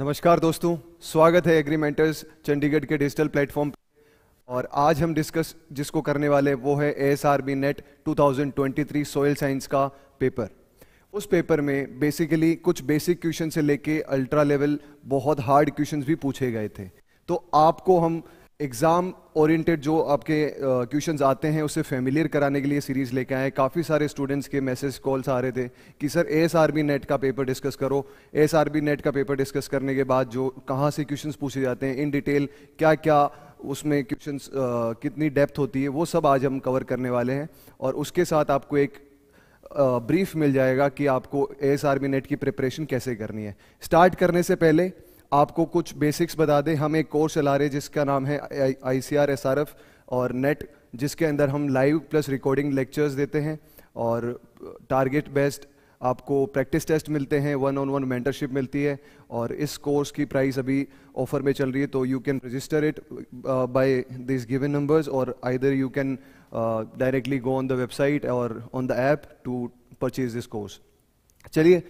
नमस्कार दोस्तों स्वागत है एग्रीमेंटर्स चंडीगढ़ के डिजिटल प्लेटफॉर्म और आज हम डिस्कस जिसको करने वाले वो है एएसआरबी नेट 2023 सोयल साइंस का पेपर उस पेपर में बेसिकली कुछ बेसिक क्वेश्चन से लेके अल्ट्रा लेवल बहुत हार्ड क्वेश्चन भी पूछे गए थे तो आपको हम एग्ज़ाम ओरिएंटेड जो आपके क्वेश्चन uh, आते हैं उसे फेमिलियर कराने के लिए सीरीज़ लेके आए काफ़ी सारे स्टूडेंट्स के मैसेज कॉल्स आ रहे थे कि सर एस नेट का पेपर डिस्कस करो एस नेट का पेपर डिस्कस करने के बाद जो कहाँ से क्वेश्चंस पूछे जाते हैं इन डिटेल क्या क्या उसमें क्वेश्चंस uh, कितनी डेप्थ होती है वो सब आज हम कवर करने वाले हैं और उसके साथ आपको एक ब्रीफ uh, मिल जाएगा कि आपको एस नेट की प्रिपरेशन कैसे करनी है स्टार्ट करने से पहले आपको कुछ बेसिक्स बता दें हम एक कोर्स चला रहे जिसका नाम है I C R S R F और नेट जिसके अंदर हम लाइव प्लस रिकॉर्डिंग लेक्चर्स देते हैं और टारगेट बेस्ड आपको प्रैक्टिस टेस्ट मिलते हैं वन ऑन वन मेंटरशिप मिलती है और इस कोर्स की प्राइस अभी ऑफर में चल रही है तो you can register it by this given numbers or either you can directly go on the website or on the app to purchase this course चलिए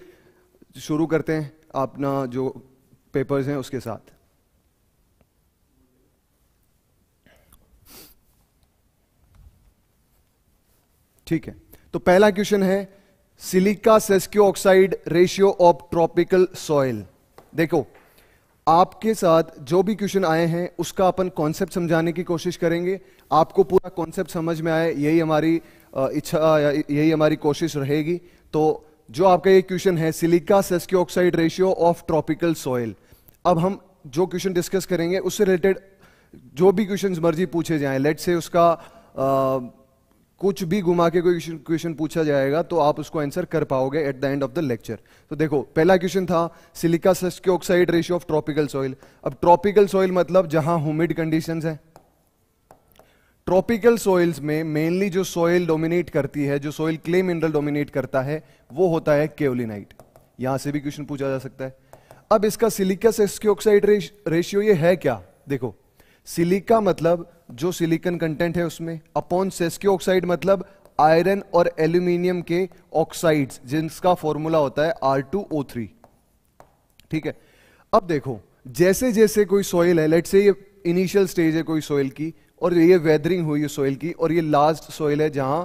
शुरू करते हैं अपना जो पेपर्स हैं उसके साथ ठीक है तो पहला क्वेश्चन है silica sesquioxide ratio of tropical soil देखो आपके साथ जो भी क्वेश्चन आए हैं उसका अपन कॉन्सेप्ट समझाने की कोशिश करेंगे आपको पूरा कॉन्सेप्ट समझ में आए यही हमारी इच्छा यही हमारी कोशिश रहेगी तो जो आपका ये क्वेश्चन है silica sesquioxide ratio of tropical soil अब हम जो क्वेश्चन डिस्कस करेंगे उससे रिलेटेड जो भी क्वेश्चंस मर्जी पूछे जाएं लेट से उसका आ, कुछ भी घुमा के कोई क्वेश्चन पूछा जाएगा तो आप उसको आंसर कर पाओगे at the end of the lecture तो देखो पहला क्वेश्चन था silica sesquioxide ratio of tropical soil अब ट्रॉपिकल सॉइल मतलब जहां ह्यूमिड कंडीशंस है ट्रॉपिकल सोइल्स में मेनली जो सोइल डोमिनेट करती है जो सोइल क्ले मिनरल डोमिनेट करता है वो होता है केवलिनाइट यहां से भी क्वेश्चन पूछा जा सकता है अब इसका सिलिका से ऑक्साइड रेशियो ये है क्या देखो सिलिका मतलब जो सिलिकन कंटेंट है उसमें अपॉन सेस्क्यो ऑक्साइड मतलब आयरन और एल्यूमिनियम के ऑक्साइड्स जिनका फॉर्मूला होता है आर ठीक है अब देखो जैसे जैसे कोई सॉइल है लेट से ये इनिशियल स्टेज है कोई सॉइल की और ये वेदरिंग हुई है सोइल की और ये लास्ट सोइल है जहां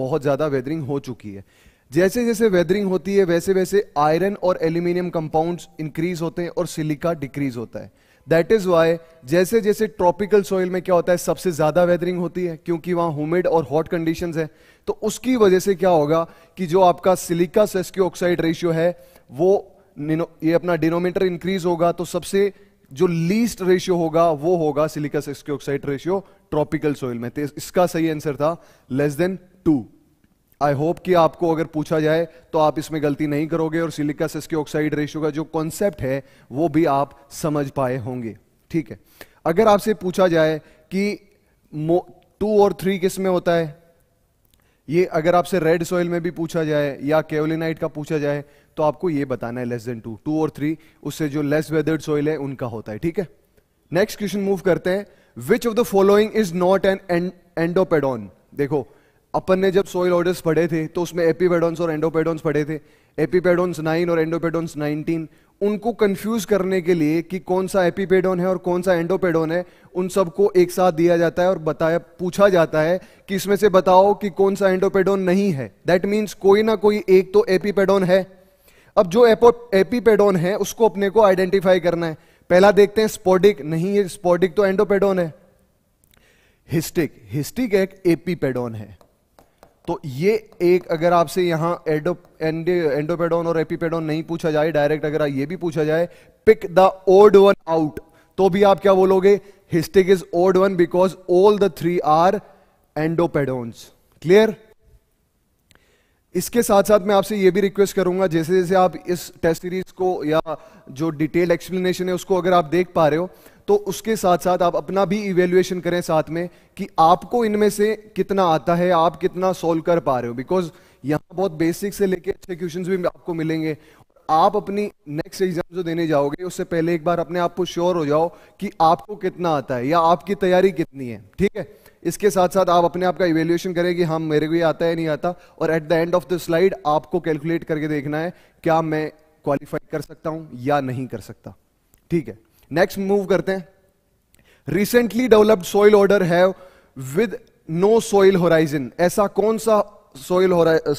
बहुत ज़्यादा वेदरिंग हो चुकी है जैसे जैसे वेदरिंग होती है वैसे वैसे आयरन और एल्यूमिनियम कंपाउंड इंक्रीज होते हैं और सिलिका डिक्रीज होता है दैट इज वाई जैसे जैसे ट्रॉपिकल सॉइल में क्या होता है सबसे ज्यादा वेदरिंग होती है क्योंकि वहां ह्यूमिड और हॉट कंडीशन है तो उसकी वजह से क्या होगा कि जो आपका सिलिका सेस्क्यू ऑक्साइड रेशियो है वो ये अपना डिनोमीटर इंक्रीज होगा तो सबसे जो लीस्ट रेशियो होगा वो होगा silica sesquioxide ratio tropical soil में तो इसका सही आंसर था less than two I hope कि आपको अगर पूछा जाए तो आप इसमें गलती नहीं करोगे और सिलिकस इसके ऑक्साइड रेशियो का जो कॉन्सेप्ट है वो भी आप समझ पाए होंगे ठीक है अगर आपसे पूछा जाए कि टू और थ्री किस में होता है ये अगर आपसे रेड सॉइल में भी पूछा जाए या केवलिनाइट का पूछा जाए तो आपको ये बताना है लेस देन टू टू और थ्री उससे जो लेस वेदर्ड सॉइल है उनका होता है ठीक है नेक्स्ट क्वेश्चन मूव करते हैं which of the following is not an endopedon देखो अपन ने जब सॉइल ऑर्डर्स पढ़े थे तो उसमें एपीपेडोन्स और एंडोपेडोन्स पढ़े थे एपीपेडोन्स नाइन और एंडोपेडोन्स नाइनटीन उनको कंफ्यूज करने के लिए कि कौन सा एपीपेडोन है और कौन सा एंडोपेडोन है उन सबको एक साथ दिया जाता है और बताया पूछा जाता है कि इसमें से बताओ कि कौन सा एंडोपेडोन नहीं है दैट मीन्स कोई ना कोई एक तो एपीपेडोन है अब जो एपीपेडोन है उसको अपने को आइडेंटिफाई करना है पहला देखते हैं स्पोडिक नहीं तो है स्पोडिक तो एंडोपेडोन है हिस्टिक हिस्टिक एक एपीपेडोन है तो ये एक अगर आपसे यहां एडो एंड, एंडोपेडोन और एपीपेडोन नहीं पूछा जाए डायरेक्ट अगर ये भी पूछा जाए pick the odd one out तो भी आप क्या बोलोगे histic is odd one because all the three are endopedons clear इसके साथ साथ मैं आपसे यह भी रिक्वेस्ट करूंगा जैसे जैसे आप इस टेस्ट सीरीज को या जो डिटेल एक्सप्लेनेशन है उसको अगर आप देख पा रहे हो तो उसके साथ साथ आप अपना भी इवेल्युएशन करें साथ में कि आपको इनमें से कितना आता है आप कितना सोल्व कर पा रहे हो बिकॉज यहाँ बहुत बेसिक से लेके अच्छे क्वेश्चन भी आपको मिलेंगे आप अपनी नेक्स्ट एग्जाम जो देने जाओगे उससे पहले एक बार अपने आप को श्योर हो जाओ कि आपको कितना आता है या आपकी तैयारी कितनी है ठीक है इसके साथ साथ आप अपने आप का इवेल्युएशन करें कि हाँ मेरे को ये आता है नहीं आता और at the end of the slide आपको कैलकुलेट करके देखना है क्या मैं क्वालिफाई कर सकता हूं या नहीं कर सकता ठीक है नेक्स्ट मूव करते हैं रिसेंटली डेवलप्ड सोइल ऑर्डर है विद नो सोइल होराइजन ऐसा कौन सा सोइल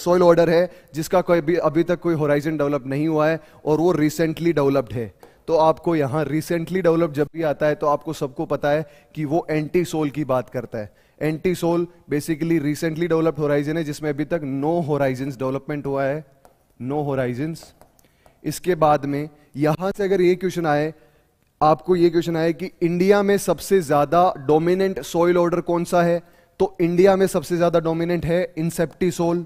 सोइल ऑर्डर है जिसका कोई भी अभी तक कोई होराइजन डेवलप नहीं हुआ है और वो रिसेंटली डेवलप्ड है तो आपको यहां रिसेंटली डेवलप जब भी आता है तो आपको सबको पता है कि वो एंटी सोल की बात करता है entisol basically recently developed horizon है जिसमें अभी तक नो होराइजन डेवलपमेंट हुआ है नो no होराइजन इसके बाद में यहां से अगर ये क्वेश्चन आए आपको यह क्वेश्चन आया कि इंडिया में सबसे ज्यादा डोमिनेंट सोइल ऑर्डर कौन सा है तो इंडिया में सबसे ज्यादा डोमिनेंट है इंसेप्टिसोल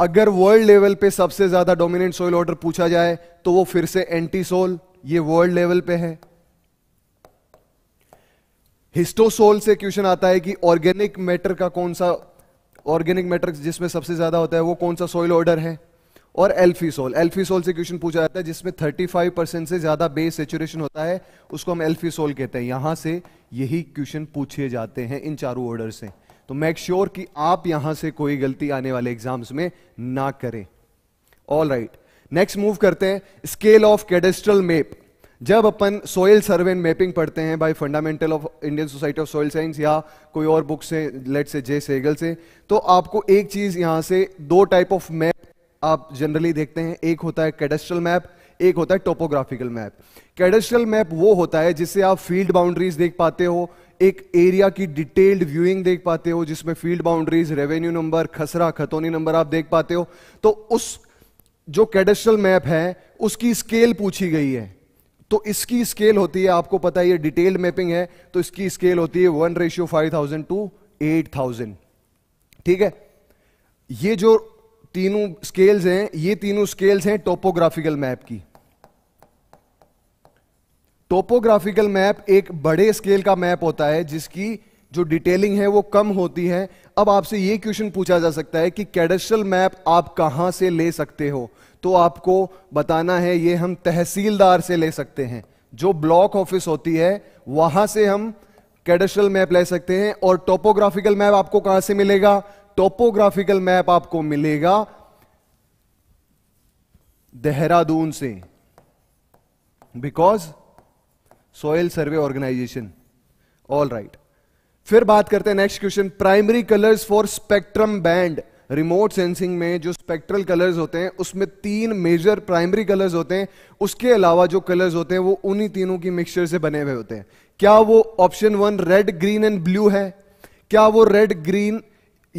अगर वर्ल्ड लेवल पे सबसे ज्यादा डोमिनेंट सोइल ऑर्डर पूछा जाए तो वो फिर से एंटीसोल ये वर्ल्ड लेवल पे है हिस्टोसोल से क्वेश्चन आता है कि ऑर्गेनिक मैटर का कौन सा ऑर्गेनिक मैटर जिसमें सबसे ज्यादा होता है वो कौन सा सोइल ऑर्डर है और एल्फीसोल एल्फीसोल से क्वेश्चन पूछा जाता है जिसमें 35 परसेंट से ज्यादा बेस सेचुरेशन होता है उसको हम एल्फीसोल कहते हैं यहां से यही क्वेश्चन पूछे जाते हैं इन चारों ऑर्डर से तो मेक श्योर sure कि आप यहां से कोई गलती आने वाले एग्जाम्स में ना करें ऑल राइट नेक्स्ट मूव करते हैं स्केल ऑफ कैडेस्ट्रल मेप जब अपन सोयल सर्वे एंड मैपिंग पढ़ते हैं by fundamental of Indian Society of Soil Science या कोई और बुक से लेट से जे सेगल से तो आपको एक चीज यहां से दो टाइप ऑफ मैप आप जनरली देखते हैं एक होता है कैडेस्ट्रल मैप एक होता है टोपोग्राफिकल मैप कैडेस्ट्रल मैप वो होता है जिससे आप फील्ड बाउंड्रीज देख पाते हो एक एरिया की डिटेल्ड व्यूइंग देख पाते हो जिसमें फील्ड बाउंड्रीज रेवेन्यू नंबर खसरा खतौनी नंबर आप देख पाते हो तो उस जो कैडेस्ट्रल मैप है उसकी स्केल पूछी गई है तो इसकी स्केल होती है आपको पता है ये डिटेल्ड मैपिंग है तो इसकी स्केल होती है one ratio five thousand to eight thousand ठीक है ये जो तीनों स्केल्स हैं ये तीनों स्केल्स हैं टोपोग्राफिकल मैप की टोपोग्राफिकल मैप एक बड़े स्केल का मैप होता है जिसकी जो डिटेलिंग है वो कम होती है अब आपसे ये क्वेश्चन पूछा जा सकता है कि कैडस्ट्रल मैप आप कहां से ले सकते हो तो आपको बताना है ये हम तहसीलदार से ले सकते हैं जो ब्लॉक ऑफिस होती है वहां से हम कैडस्ट्रल मैप ले सकते हैं और टोपोग्राफिकल मैप आपको कहां से मिलेगा टोपोग्राफिकल मैप आपको मिलेगा देहरादून से because soil survey organisation all right फिर बात करते हैं next question primary colours for spectrum band remote sensing में जो स्पेक्ट्रल कलर्स होते हैं उसमें तीन मेजर प्राइमरी कलर्स होते हैं उसके अलावा जो कलर्स होते हैं वो उन्हीं तीनों की मिक्सचर से बने हुए होते हैं क्या वो option one red green and blue है क्या वो रेड ग्रीन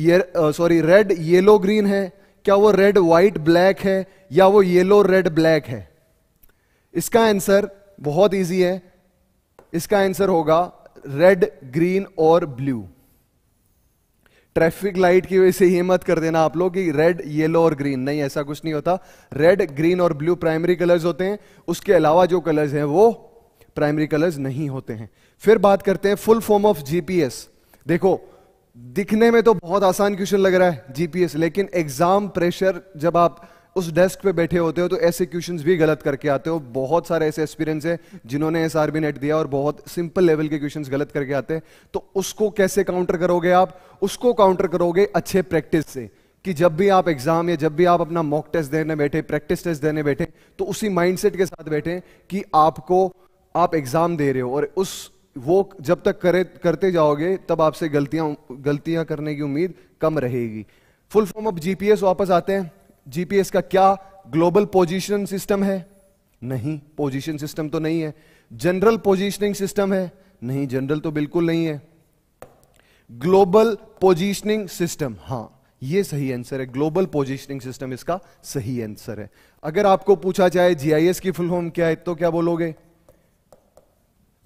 ये सॉरी रेड येलो ग्रीन है क्या वो रेड व्हाइट ब्लैक है या वो येलो रेड ब्लैक है इसका आंसर बहुत इजी है इसका आंसर होगा रेड ग्रीन और ब्लू ट्रैफिक लाइट की वजह से ये मत कर देना आप लोग कि रेड येलो और ग्रीन नहीं ऐसा कुछ नहीं होता रेड ग्रीन और ब्लू प्राइमरी कलर्स होते हैं उसके अलावा जो कलर्स हैं वो प्राइमरी कलर्स नहीं होते हैं फिर बात करते हैं फुल फॉर्म ऑफ जीपीएस देखो दिखने में तो बहुत आसान क्वेश्चन लग रहा है जीपीएस लेकिन एग्जाम प्रेशर जब आप उस डेस्क पे बैठे होते हो तो ऐसे क्वेश्चंस भी गलत करके आते हो बहुत सारे ऐसे एक्सपीरियंस है जिन्होंने एस आर नेट दिया और बहुत सिंपल लेवल के क्वेश्चंस गलत करके आते हैं तो उसको कैसे काउंटर करोगे आप उसको काउंटर करोगे अच्छे प्रैक्टिस से कि जब भी आप एग्जाम या जब भी आप अपना मॉक टेस्ट देने बैठे प्रैक्टिस टेस्ट देने बैठे तो उसी माइंडसेट के साथ बैठे कि आपको आप एग्जाम दे रहे हो और उस वो जब तक करे करते जाओगे तब आपसे गलतियां गलतियां करने की उम्मीद कम रहेगी फुल फॉर्म ऑफ जीपीएस वापस आते हैं जीपीएस का क्या ग्लोबल पोजीशन सिस्टम है नहीं पोजीशन सिस्टम तो नहीं है जनरल पोजीशनिंग सिस्टम है नहीं जनरल तो बिल्कुल नहीं है ग्लोबल पोजीशनिंग सिस्टम हाँ ये सही आंसर है ग्लोबल पोजीशनिंग सिस्टम इसका सही आंसर है अगर आपको पूछा जाए जीआईएस की फुल फॉर्म क्या है तो क्या बोलोगे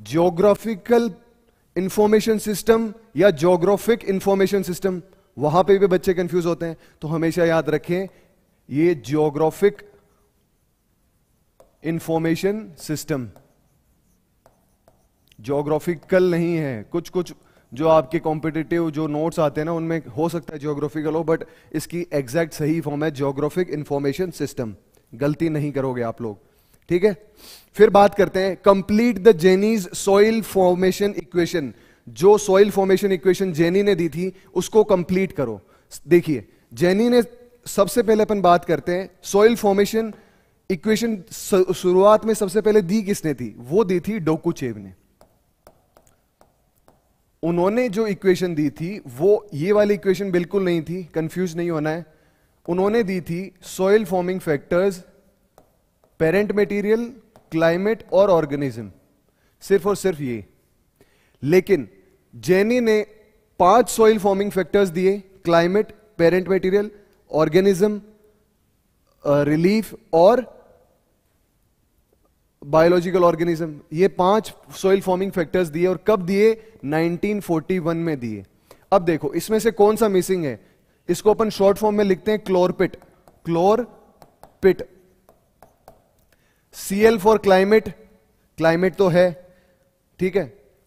ज्योग्राफिकल इंफॉर्मेशन सिस्टम या ज्योग्राफिक इंफॉर्मेशन सिस्टम वहां पे भी बच्चे कंफ्यूज होते हैं तो हमेशा याद रखें ये ज्योग्राफिक इंफॉर्मेशन सिस्टम ज्योग्राफिकल नहीं है कुछ कुछ जो आपके कॉम्पिटेटिव जो नोट्स आते हैं ना उनमें हो सकता है जियोग्राफिकल हो बट इसकी एग्जैक्ट सही फॉर्म है ज्योग्राफिक इंफॉर्मेशन सिस्टम गलती नहीं करोगे आप लोग ठीक है फिर बात करते हैं complete the Jenny's soil formation equation जो सॉइल फॉर्मेशन इक्वेशन जेनी ने दी थी उसको कंप्लीट करो देखिए जेनी ने सबसे पहले अपन बात करते हैं सॉइल फॉर्मेशन इक्वेशन शुरुआत में सबसे पहले दी किसने थी वो दी थी डोकूचेव ने उन्होंने जो इक्वेशन दी थी वो ये वाली इक्वेशन बिल्कुल नहीं थी कंफ्यूज नहीं होना है उन्होंने दी थी soil forming factors parent material climate और ऑर्गेनिज्म सिर्फ और सिर्फ ये लेकिन जेनी ने पांच सॉइल फॉर्मिंग फैक्टर्स दिए climate parent material organism relief और बायोलॉजिकल ऑर्गेनिज्म ये पांच सॉइल फॉर्मिंग फैक्टर्स दिए और कब दिए 1941 में दिए अब देखो इसमें से कौन सा मिसिंग है इसको अपन शॉर्ट फॉर्म में लिखते हैं clorpt clorpt C L for climate climate तो है ठीक है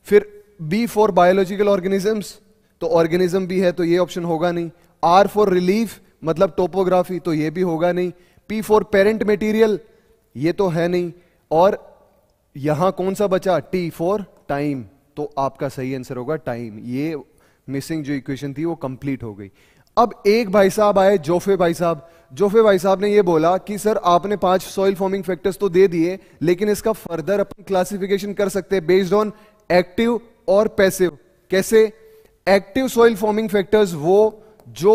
फिर बी फॉर बायोलॉजिकल ऑर्गेनिजम्स तो ऑर्गेनिज्म भी है तो ये ऑप्शन होगा नहीं आर फॉर रिलीफ मतलब टोपोग्राफी तो ये भी होगा नहीं पी फॉर पेरेंट मेटीरियल ये तो है नहीं और यहां कौन सा बचा टी फॉर टाइम तो आपका सही आंसर होगा टाइम ये मिसिंग जो इक्वेशन थी वो कंप्लीट हो गई अब एक भाई साहब आए जोफे भाई साहब जोफे भाई साहब ने ये बोला कि सर आपने पांच सॉइल फॉर्मिंग फैक्टर्स तो दे दिए लेकिन इसका फर्दर अपन क्लासिफिकेशन कर सकते हैं बेस्ड ऑन एक्टिव और पैसिव कैसे एक्टिव सॉइल फॉर्मिंग फैक्टर्स वो जो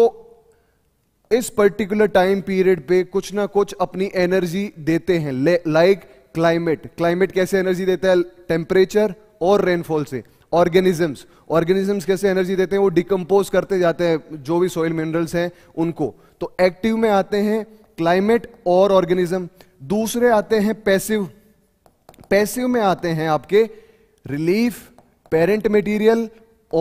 इस पर्टिकुलर टाइम पीरियड पे कुछ ना कुछ अपनी एनर्जी देते हैं लाइक क्लाइमेट क्लाइमेट कैसे एनर्जी देता है टेम्परेचर और रेनफॉल से ऑर्गेनिजम्स ऑर्गेनिजम्स कैसे एनर्जी देते हैं वो डिकम्पोज करते जाते हैं जो भी सॉइल मिनरल्स हैं उनको तो एक्टिव में आते हैं क्लाइमेट और ऑर्गेनिज्म दूसरे आते हैं पैसिव पैसिव में आते हैं आपके रिलीफ पेरेंट मटेरियल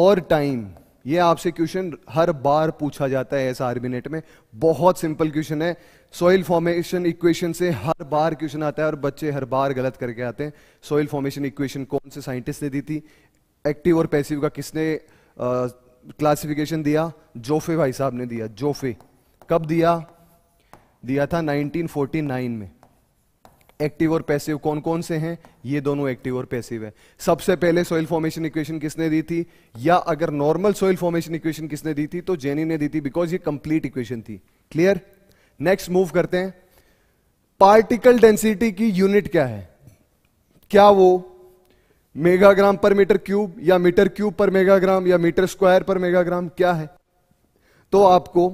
और टाइम ये आपसे क्वेश्चन हर बार पूछा जाता है एस आर्बिनेट में बहुत सिंपल क्वेश्चन है सोइल फॉर्मेशन इक्वेशन से हर बार क्वेश्चन आता है और बच्चे हर बार गलत करके आते हैं सॉइल फॉर्मेशन इक्वेशन कौन से साइंटिस्ट ने दी थी एक्टिव और पैसिव का किसने क्लासिफिकेशन दिया जोफे भाई साहब ने दिया जोफे कब दिया दिया था 1949 में एक्टिव और पैसिव कौन कौन से हैं ये दोनों एक्टिव और पैसिव है सबसे पहले सोइल फॉर्मेशन इक्वेशन किसने दी थी या अगर नॉर्मल सोइल फॉर्मेशन इक्वेशन किसने दी थी तो जेनी ने दी थी बिकॉज ये कंप्लीट इक्वेशन थी क्लियर नेक्स्ट मूव करते हैं पार्टिकल डेंसिटी की यूनिट क्या है क्या वो मेगाग्राम पर मीटर क्यूब या मीटर क्यूब पर मेगाग्राम या मीटर स्क्वायर पर मेगाग्राम क्या है तो आपको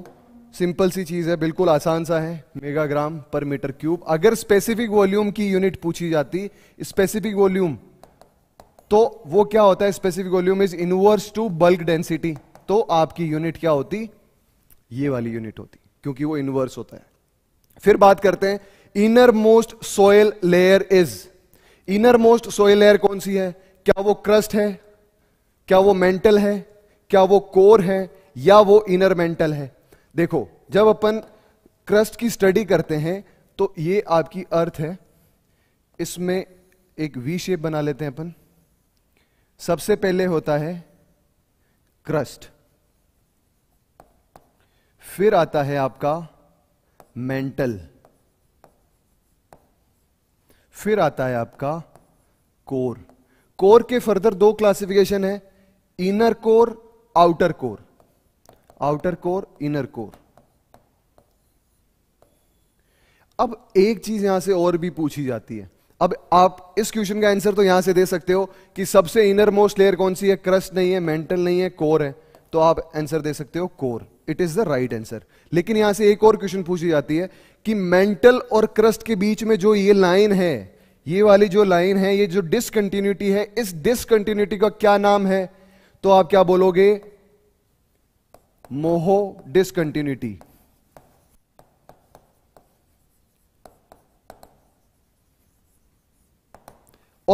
सिंपल सी चीज है बिल्कुल आसान सा है मेगाग्राम पर मीटर क्यूब अगर स्पेसिफिक वॉल्यूम की यूनिट पूछी जाती स्पेसिफिक वॉल्यूम तो वो क्या होता है specific volume is inverse to bulk density तो आपकी यूनिट क्या होती ये वाली यूनिट होती क्योंकि वो इनवर्स होता है फिर बात करते हैं innermost soil layer is innermost soil layer कौन सी है क्या वो क्रस्ट है क्या वो मेंटल है क्या वो कोर है या वो इनर मेंटल है देखो जब अपन क्रस्ट की स्टडी करते हैं तो ये आपकी अर्थ है इसमें एक वी शेप बना लेते हैं अपन सबसे पहले होता है क्रस्ट फिर आता है आपका मेंटल फिर आता है आपका कोर कोर के फर्दर दो क्लासिफिकेशन है inner core outer core outer core inner core अब एक चीज यहां से और भी पूछी जाती है अब आप इस क्वेश्चन का आंसर तो यहां से दे सकते हो कि सबसे इनर मोस्ट लेयर कौन सी है क्रस्ट नहीं है मेंटल नहीं है कोर है तो आप आंसर दे सकते हो core it is the right answer लेकिन यहां से एक और क्वेश्चन पूछी जाती है कि मेंटल और क्रस्ट के बीच में जो ये लाइन है ये वाली जो लाइन है ये जो डिसकंटिन्यूटी है इस डिसकंटिन्यूटी का क्या नाम है तो आप क्या बोलोगे मोहो डिसकंटिन्यूटी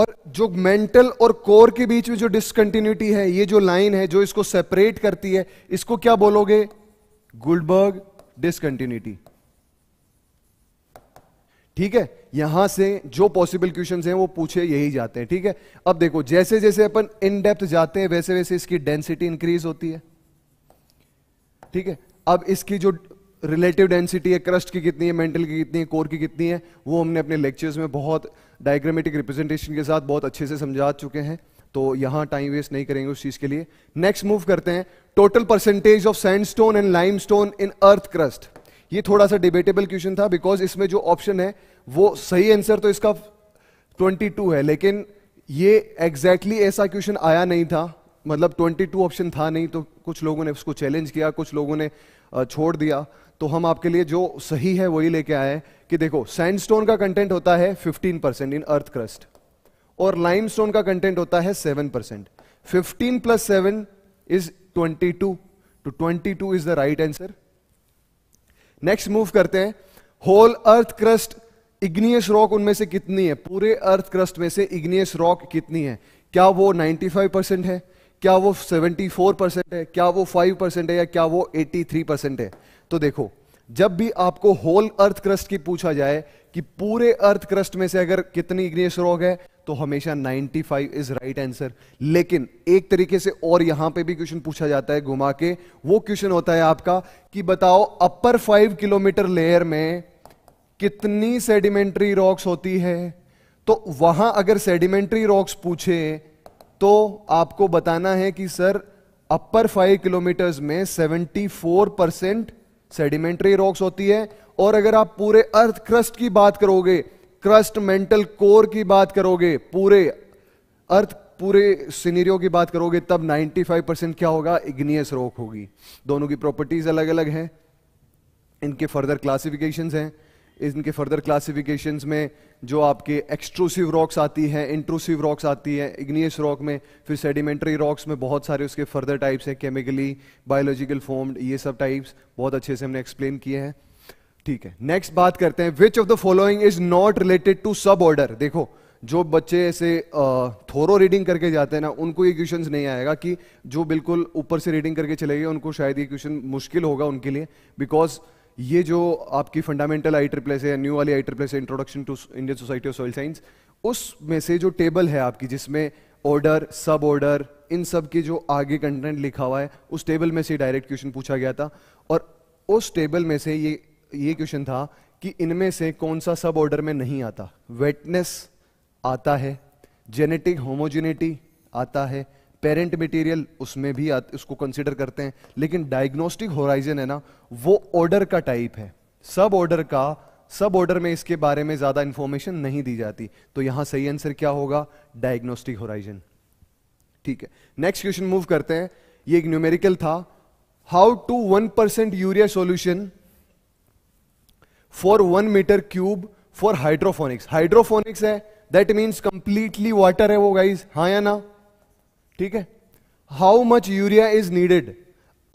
और जो मेंटल और कोर के बीच में जो डिसकंटिन्यूटी है ये जो लाइन है जो इसको सेपरेट करती है इसको क्या बोलोगे गुडबर्ग डिसकंटिन्यूटी ठीक है यहां से जो पॉसिबल क्वेश्चंस हैं वो पूछे यही जाते हैं ठीक है अब देखो जैसे जैसे अपन इन डेप्थ जाते हैं वैसे वैसे इसकी डेंसिटी इंक्रीज होती है ठीक है अब इसकी जो रिलेटिव डेंसिटी है क्रस्ट की कितनी है मेंटल की कितनी है कोर की कितनी है वो हमने अपने लेक्चर्स में बहुत डायग्रामेटिक रिप्रेजेंटेशन के साथ बहुत अच्छे से समझा चुके हैं तो यहां टाइम वेस्ट नहीं करेंगे उस चीज के लिए नेक्स्ट मूव करते हैं total percentage of sandstone and limestone in earth crust ये थोड़ा सा डिबेटेबल क्वेश्चन था बिकॉज इसमें जो ऑप्शन है वो सही आंसर तो इसका 22 है लेकिन ये एग्जैक्टली exactly ऐसा क्वेश्चन आया नहीं था मतलब 22 ऑप्शन था नहीं तो कुछ लोगों ने उसको चैलेंज किया कुछ लोगों ने छोड़ दिया तो हम आपके लिए जो सही है वही लेके आए कि देखो सैंडस्टोन का कंटेंट होता है 15 परसेंट इन अर्थ क्रस्ट और लाइमस्टोन का कंटेंट होता है 7 percent fifteen plus seven is 22 to 22 is the right answer next move करते हैं whole earth crust igneous rock उनमें से कितनी है पूरे अर्थ क्रस्ट में से इग्नियस रॉक कितनी है क्या वो 95 परसेंट है क्या वो 74 परसेंट है क्या वो 5 परसेंट है या क्या वो 83 परसेंट है तो देखो जब भी आपको होल अर्थ क्रस्ट की पूछा जाए कि पूरे अर्थ क्रस्ट में से अगर कितनी इग्नियस रॉक है तो हमेशा 95 इज राइट आंसर लेकिन एक तरीके से और यहां पे भी क्वेश्चन पूछा जाता है घुमा के वो क्वेश्चन होता है आपका कि बताओ अपर फाइव किलोमीटर लेयर में कितनी सेडिमेंट्री रॉक्स होती है तो वहां अगर सेडिमेंट्री रॉक्स पूछे तो आपको बताना है कि सर अपर फाइव किलोमीटर्स में 74 परसेंट सेडिमेंट्री रॉक्स होती है और अगर आप पूरे अर्थ क्रस्ट की बात करोगे क्रस्ट मेंटल कोर की बात करोगे पूरे अर्थ पूरे सिनेरियो की बात करोगे तब 95 परसेंट क्या होगा इग्नियस रॉक होगी दोनों की प्रॉपर्टीज अलग अलग हैं इनके फर्दर क्लासिफिकेशन हैं इनके फर्दर क्लासिफिकेशन में जो आपके एक्सट्रोसिव रॉक्स आती हैं इंट्रोसिव रॉक्स आती हैं इग्नियस रॉक में फिर सेडिमेंट्री रॉक्स में बहुत सारे उसके फर्दर टाइप्स हैं केमिकली बायोलॉजिकल फॉर्म्ड ये सब टाइप्स बहुत अच्छे से हमने एक्सप्लेन किए हैं ठीक है नेक्स्ट बात करते हैं which of the following is not related to suborder देखो जो बच्चे ऐसे थोरो रीडिंग करके जाते हैं ना उनको ये क्वेश्चन नहीं आएगा कि जो बिल्कुल ऊपर से रीडिंग करके चले गए उनको शायद ये क्वेश्चन मुश्किल होगा उनके लिए बिकॉज ये जो आपकी फंडामेंटल आई ट्रिपल से न्यू वाली आई ट्रिपल से introduction to Indian Society of Soil Science उसमें से जो टेबल है आपकी जिसमें ऑर्डर सब ऑर्डर इन सब के जो आगे कंटेंट लिखा हुआ है उस टेबल में से डायरेक्ट क्वेश्चन पूछा गया था और उस टेबल में से ये ये क्वेश्चन था कि इनमें से कौन सा सब ऑर्डर में नहीं आता वेटनेस आता है जेनेटिक होमोजेनिटी आता है पेरेंट मटेरियल उसमें भी उसको कंसिडर करते हैं लेकिन डायग्नोस्टिक होराइजन है ना वो ऑर्डर का टाइप है सब ऑर्डर का सब ऑर्डर में इसके बारे में ज्यादा इंफॉर्मेशन नहीं दी जाती तो यहां सही आंसर क्या होगा डायग्नोस्टिक होराइजन ठीक है नेक्स्ट क्वेश्चन मूव करते हैं ये एक न्यूमेरिकल था how to one percent urea solution for one metre cube for hydroponics hydroponics है दैट मीन्स कंप्लीटली वाटर है वो गाइज हाँ या ना ठीक है how much urea is needed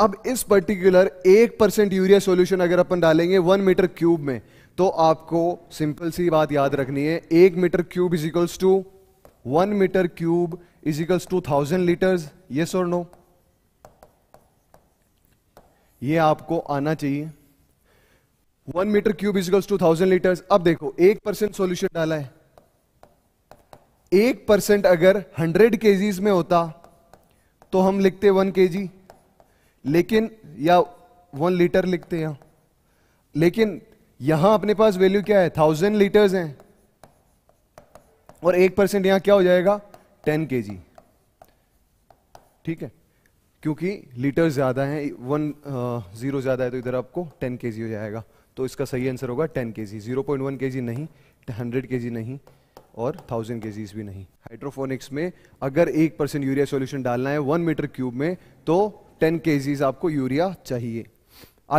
अब इस पर्टिकुलर एक परसेंट यूरिया सोल्यूशन अगर अपन डालेंगे वन मीटर क्यूब में तो आपको सिंपल सी बात याद रखनी है एक metre cube is equals to one metre cube is equals to thousand litres ये और नो ये आपको आना चाहिए one metre cube is equals to thousand litres अब देखो एक परसेंट सोल्यूशन डाला है एक परसेंट अगर हंड्रेड के में होता तो हम लिखते वन के लेकिन या वन लीटर लिखते यहां लेकिन यहां अपने पास वैल्यू क्या है थाउजेंड लीटर्स हैं और एक परसेंट यहां क्या हो जाएगा टेन के ठीक है क्योंकि लीटर ज्यादा है वन जीरो ज्यादा है तो इधर आपको टेन के हो जाएगा तो इसका सही आंसर होगा टेन के जी जीरो पॉइंट वन के जी नहीं हंड्रेड के जी नहीं और थाउजेंड केजीज भी नहीं हाइड्रोफोनिक्स में अगर एक परसेंट यूरिया सोल्यूशन डालना है वन मीटर क्यूब में तो टेन के आपको यूरिया चाहिए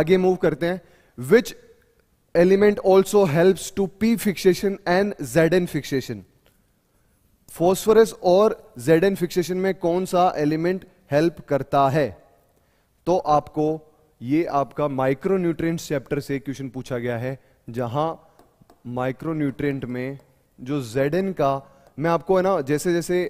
आगे मूव करते हैं which element also help to P fixation and Z N fixation phosphorus और जेड एन फिक्सेशन में कौन सा एलिमेंट हेल्प करता है तो आपको ये आपका माइक्रोन्यूट्रिएंट चैप्टर से क्वेश्चन पूछा गया है जहां माइक्रोन्यूट्रिएंट में जो जेड एन का मैं आपको है ना जैसे जैसे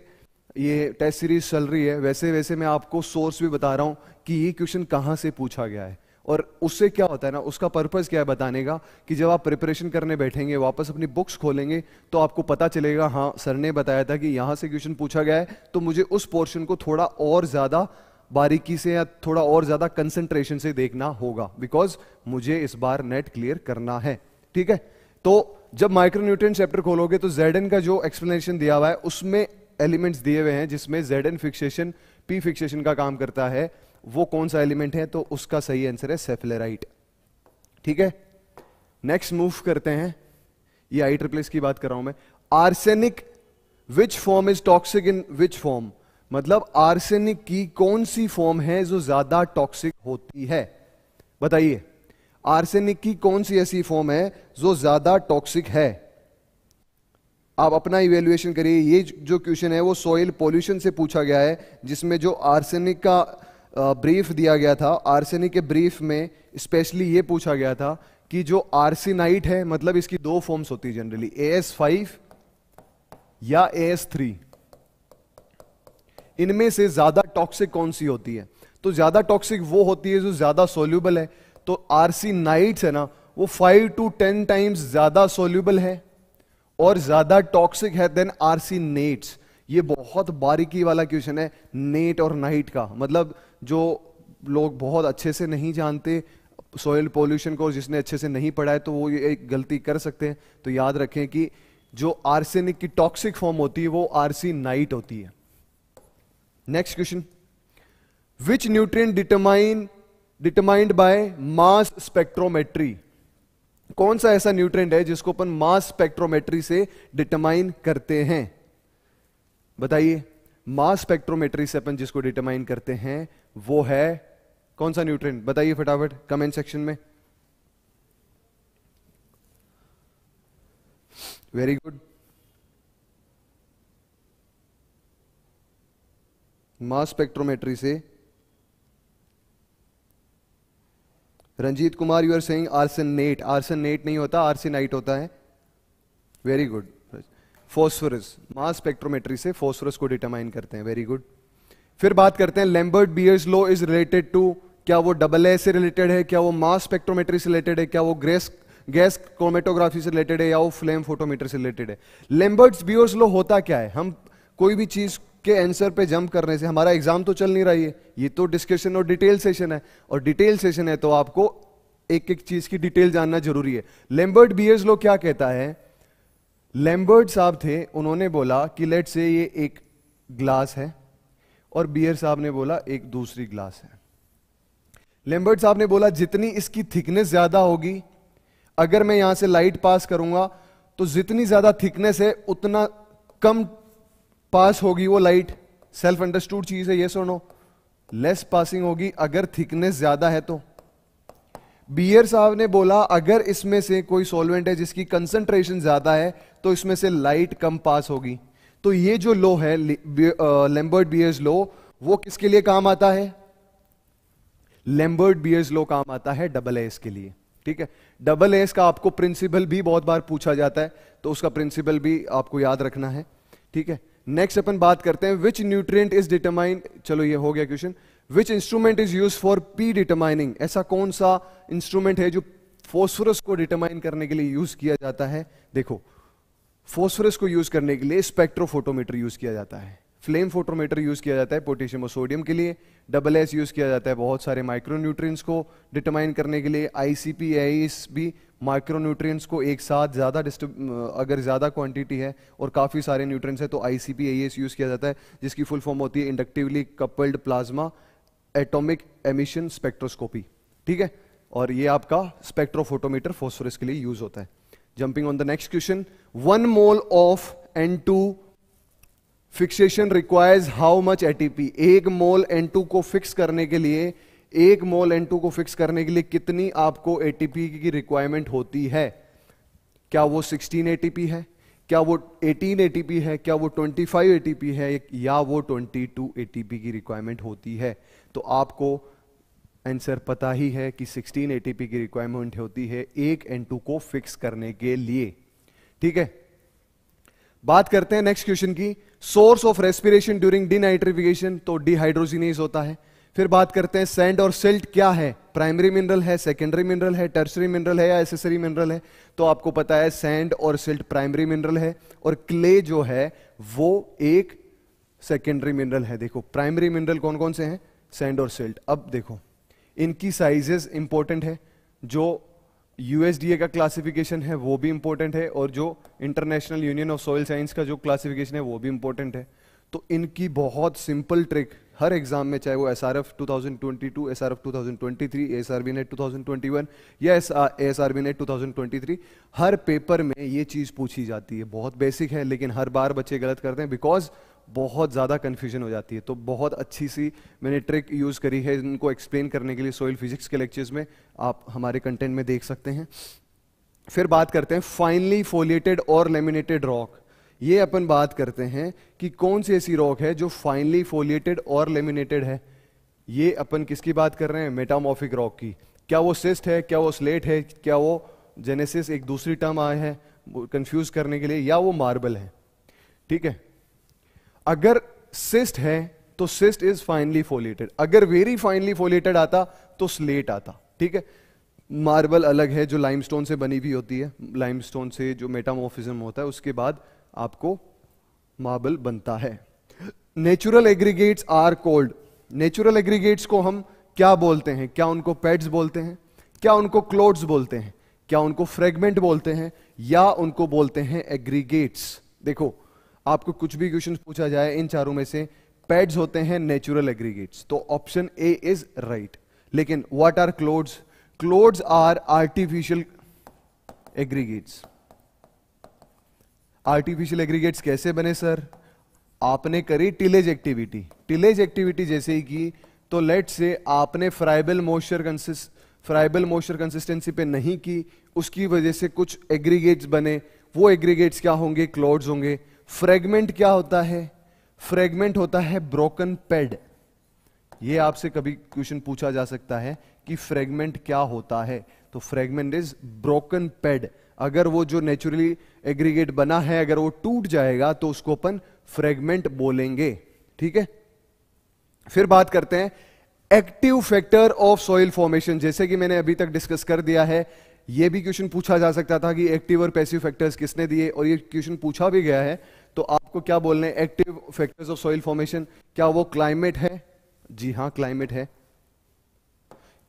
ये टेस्ट सीरीज चल रही है वैसे वैसे मैं आपको सोर्स भी बता रहा हूं कि ये क्वेश्चन कहां से पूछा गया है और उससे क्या होता है ना उसका पर्पज़ क्या है बताने का कि जब आप प्रिपरेशन करने बैठेंगे वापस अपनी बुक्स खोलेंगे तो आपको पता चलेगा हाँ सर ने बताया था कि यहां से क्वेश्चन पूछा गया है तो मुझे उस पोर्शन को थोड़ा और ज़्यादा बारीकी से या थोड़ा और ज़्यादा कंसंट्रेशन से देखना होगा बिकॉज मुझे इस बार नेट क्लियर करना है ठीक है तो जब माइक्रोन्यूट्रिएंट चैप्टर खोलोगे तो जेड का जो एक्सप्लेनेशन दिया हुआ है उसमें एलिमेंट्स दिए हुए हैं जिसमें Z N fixation P fixation का काम करता है वो कौन सा एलिमेंट है तो उसका सही आंसर है सेफलेराइट ठीक है नेक्स्ट मूव करते हैं ये आई ट्रिप्लेस की बात कर रहा हूं मैं arsenic which form is toxic in which form मतलब आर्सेनिक की कौन सी फॉर्म है जो ज्यादा टॉक्सिक होती है बताइए आर्सेनिक की कौन सी ऐसी फॉर्म है जो ज़्यादा टॉक्सिक है आप अपना इवेल्युएशन करिए ये जो क्वेश्चन है वो सॉइल पॉल्यूशन से पूछा गया है जिसमें जो आर्सेनिक का ब्रीफ दिया गया था आर्सेनिक के ब्रीफ में स्पेशली ये पूछा गया था कि जो आर्सिनाइट है मतलब इसकी दो फॉर्म्स होती है जनरली ए एस फाइव या ए एस थ्री इनमें से ज्यादा टॉक्सिक कौन सी होती है तो ज्यादा टॉक्सिक वो होती है जो ज्यादा सोल्यूबल है तो आरसी नाइट्स है ना वो फाइव टू टेन टाइम्स ज्यादा सोल्यूबल है और ज्यादा टॉक्सिक है देन आरसी नेट्स ये बहुत बारीकी वाला क्वेश्चन है नेट और नाइट का मतलब जो लोग बहुत अच्छे से नहीं जानते सॉयल पोल्यूशन को जिसने अच्छे से नहीं पढ़ा है तो वो ये एक गलती कर सकते हैं तो याद रखें कि जो आर्सेनिक की टॉक्सिक फॉर्म होती है वो आरसी नाइट होती है next question which nutrient determine determined by mass spectrometry कौन सा ऐसा न्यूट्रेंट है जिसको अपन मास स्पेक्ट्रोमेट्री से डिटरमाइन करते हैं बताइए मास स्पेक्ट्रोमेट्री से अपन जिसको डिटरमाइन करते हैं वो है कौन सा न्यूट्रेंट बताइए फटाफट कमेंट सेक्शन में वेरी गुड मास स्पेक्ट्रोमेट्री से Ranjit Kumar you are saying arsenate arsenate नहीं होता आर्सन नाइट होता है very good phosphorus mass spectrometry से फॉस्फोरस को डिटरमाइन करते हैं वेरी गुड फिर बात करते हैं Lambert Beer's law is related to क्या वो डबल ए से रिलेटेड है क्या वो मास स्पेक्ट्रोमेट्री से रिलेटेड है क्या वो ग्रेस गैस क्रोमेटोग्राफी से रिलेटेड है या वो फ्लेम फोटोमीटर से रिलेटेड है लैम्बर्ट्स बियर्स लॉ होता क्या है हम कोई भी चीज के आंसर पे जंप करने से हमारा एग्जाम तो चल नहीं रही है ये तो डिस्कशन और डिटेल सेशन है और डिटेल सेशन है तो आपको एक एक चीज की डिटेल जानना जरूरी है लेम्बर्ट बियर्स लो क्या कहता है लेम्बर्ट साहब थे उन्होंने बोला कि लेट से ये एक ग्लास है और बियर साहब ने बोला एक दूसरी ग्लास है लेम्बर्ट साहब ने बोला जितनी इसकी थिकनेस ज्यादा होगी अगर मैं यहां से लाइट पास करूंगा तो जितनी ज्यादा थिकनेस है उतना कम पास होगी वो लाइट सेल्फ अंडरस्टूड चीज है ये सुनो लेस पासिंग होगी अगर थिकनेस ज्यादा है तो बियर साहब ने बोला अगर इसमें से कोई सॉल्वेंट है जिसकी कंसंट्रेशन ज्यादा है तो इसमें से लाइट कम पास होगी तो ये जो लो है लेम्बर्ड बियर्स लो वो किसके लिए काम आता है लेम्बर्ड बियर्स लो काम आता है डबल एस के लिए ठीक है डबल एस का आपको प्रिंसिपल भी बहुत बार पूछा जाता है तो उसका प्रिंसिपल भी आपको याद रखना है ठीक है नेक्स्ट अपन बात करते हैं विच न्यूट्रिएंट इज डिटरमाइंड चलो ये हो गया question which instrument is use for P determining ऐसा कौन सा इंस्ट्रूमेंट है जो फोस्फोरस को डिटरमाइन करने के लिए यूज किया जाता है देखो फोस्फोरस को यूज करने के लिए स्पेक्ट्रोफोटोमीटर यूज किया जाता है फ्लेम फोटोमीटर यूज किया जाता है पोटेशियम और सोडियम के लिए डबल एस यूज किया जाता है बहुत सारे माइक्रोन्यूट्रिएंट्स को डिटरमाइन करने के लिए आईसीपीआई भी माइक्रोन्यूट्रिएंट्स को एक साथ ज़्यादा अगर ज़्यादा क्वांटिटी है और काफ़ी सारे न्यूट्रिएंट्स है तो आईसीपी एस यूज किया जाता है जिसकी फुल फॉर्म होती है inductively coupled plasma atomic emission spectroscopy ठीक है और ये आपका स्पेक्ट्रोफोटोमीटर फोस्फोरस के लिए यूज होता है jumping on the next question one mole of N two fixation requires how much ATP एक मोल एन को फिक्स करने के लिए एक मोल एन को फिक्स करने के लिए कितनी आपको एटीपी की रिक्वायरमेंट होती है क्या वो 16 एटीपी है क्या वो 18 एटीपी है क्या वो 25 एटीपी है या वो 22 एटीपी की रिक्वायरमेंट होती है तो आपको आंसर पता ही है कि 16 एटीपी की रिक्वायरमेंट होती है एक एन को फिक्स करने के लिए ठीक है बात करते हैं नेक्स्ट क्वेश्चन की source of respiration during denitrification तो डिहाइड्रोजिनेज होता है फिर बात करते हैं सैंड और सिल्ट क्या है प्राइमरी मिनरल है सेकेंडरी मिनरल है टर्सरी मिनरल है या एसेसरी मिनरल है तो आपको पता है सैंड और सिल्ट प्राइमरी मिनरल है और क्ले जो है वो एक सेकेंडरी मिनरल है देखो प्राइमरी मिनरल कौन कौन से हैं सैंड और सिल्ट अब देखो इनकी साइजेस इंपॉर्टेंट है जो यूएसडीए का क्लासिफिकेशन है वो भी इंपॉर्टेंट है और जो International Union of Soil science का जो क्लासिफिकेशन है वो भी इंपॉर्टेंट है तो इनकी बहुत सिंपल ट्रिक हर एग्जाम में चाहे वो S R F two thousand twenty two S R F two thousand twenty three S NET two thousand या S NET two thousand twenty three हर पेपर में ये चीज़ पूछी जाती है बहुत बेसिक है लेकिन हर बार बच्चे गलत करते हैं बिकॉज बहुत ज़्यादा कन्फ्यूजन हो जाती है तो बहुत अच्छी सी मैंने ट्रिक यूज़ करी है इनको एक्सप्लेन करने के लिए सोइल फिजिक्स के लेक्चर्स में आप हमारे कंटेंट में देख सकते हैं फिर बात करते हैं फाइनली फोलिएटेड और लेमिनेटेड रॉक ये अपन बात करते हैं कि कौन सी ऐसी रॉक है जो फाइनली फोलिएटेड और लेमिनेटेड है ये अपन किसकी बात कर रहे हैं मेटामोफिक रॉक की क्या वो सिस्ट है क्या वो स्लेट है क्या वो जेनेसिस एक दूसरी टर्म आए हैं कंफ्यूज करने के लिए या वो मार्बल है ठीक है अगर सिस्ट है तो सिस्ट इज फाइनली फोलेटेड अगर वेरी फाइनली फोलेटेड आता तो स्लेट आता ठीक है मार्बल अलग है जो लाइमस्टोन से बनी हुई होती है लाइमस्टोन से जो मेटामोफिज्म होता है उसके बाद आपको मार्बल बनता है natural aggregates are called natural aggregates को हम क्या बोलते हैं क्या उनको पेट्स बोलते हैं क्या उनको क्लोड्स बोलते हैं क्या उनको फ्रेगमेंट बोलते हैं या उनको बोलते हैं एग्रीगेट्स देखो आपको कुछ भी क्वेश्चन पूछा जाए इन चारों में से पैड्स होते हैं नेचुरल एग्रीगेट्स तो ऑप्शन ए इज राइट लेकिन what are clods clods are artificial aggregates artificial aggregates कैसे बने सर आपने करी टिलेज एक्टिविटी टिलेज एक्टिविटी जैसे ही की तो लेट से आपने friable moisture consist friable moisture consistency पे नहीं की उसकी वजह से कुछ एग्रीगेट्स बने वो एग्रीगेट्स क्या होंगे क्लोड्स होंगे फ्रेगमेंट क्या होता है फ्रेगमेंट होता है ब्रोकन पेड ये आपसे कभी क्वेश्चन पूछा जा सकता है कि फ्रेगमेंट क्या होता है तो फ्रेगमेंट इज ब्रोकन पेड अगर वो जो नेचुरली एग्रीगेट बना है अगर वो टूट जाएगा तो उसको अपन फ्रेगमेंट बोलेंगे ठीक है फिर बात करते हैं active factor of soil formation जैसे कि मैंने अभी तक डिस्कस कर दिया है यह भी क्वेश्चन पूछा जा सकता था कि एक्टिव और पैसिव फैक्टर्स किसने दिए और ये क्वेश्चन पूछा भी गया है तो आपको क्या बोलने active factors of soil formation क्या वो क्लाइमेट है जी हाँ क्लाइमेट है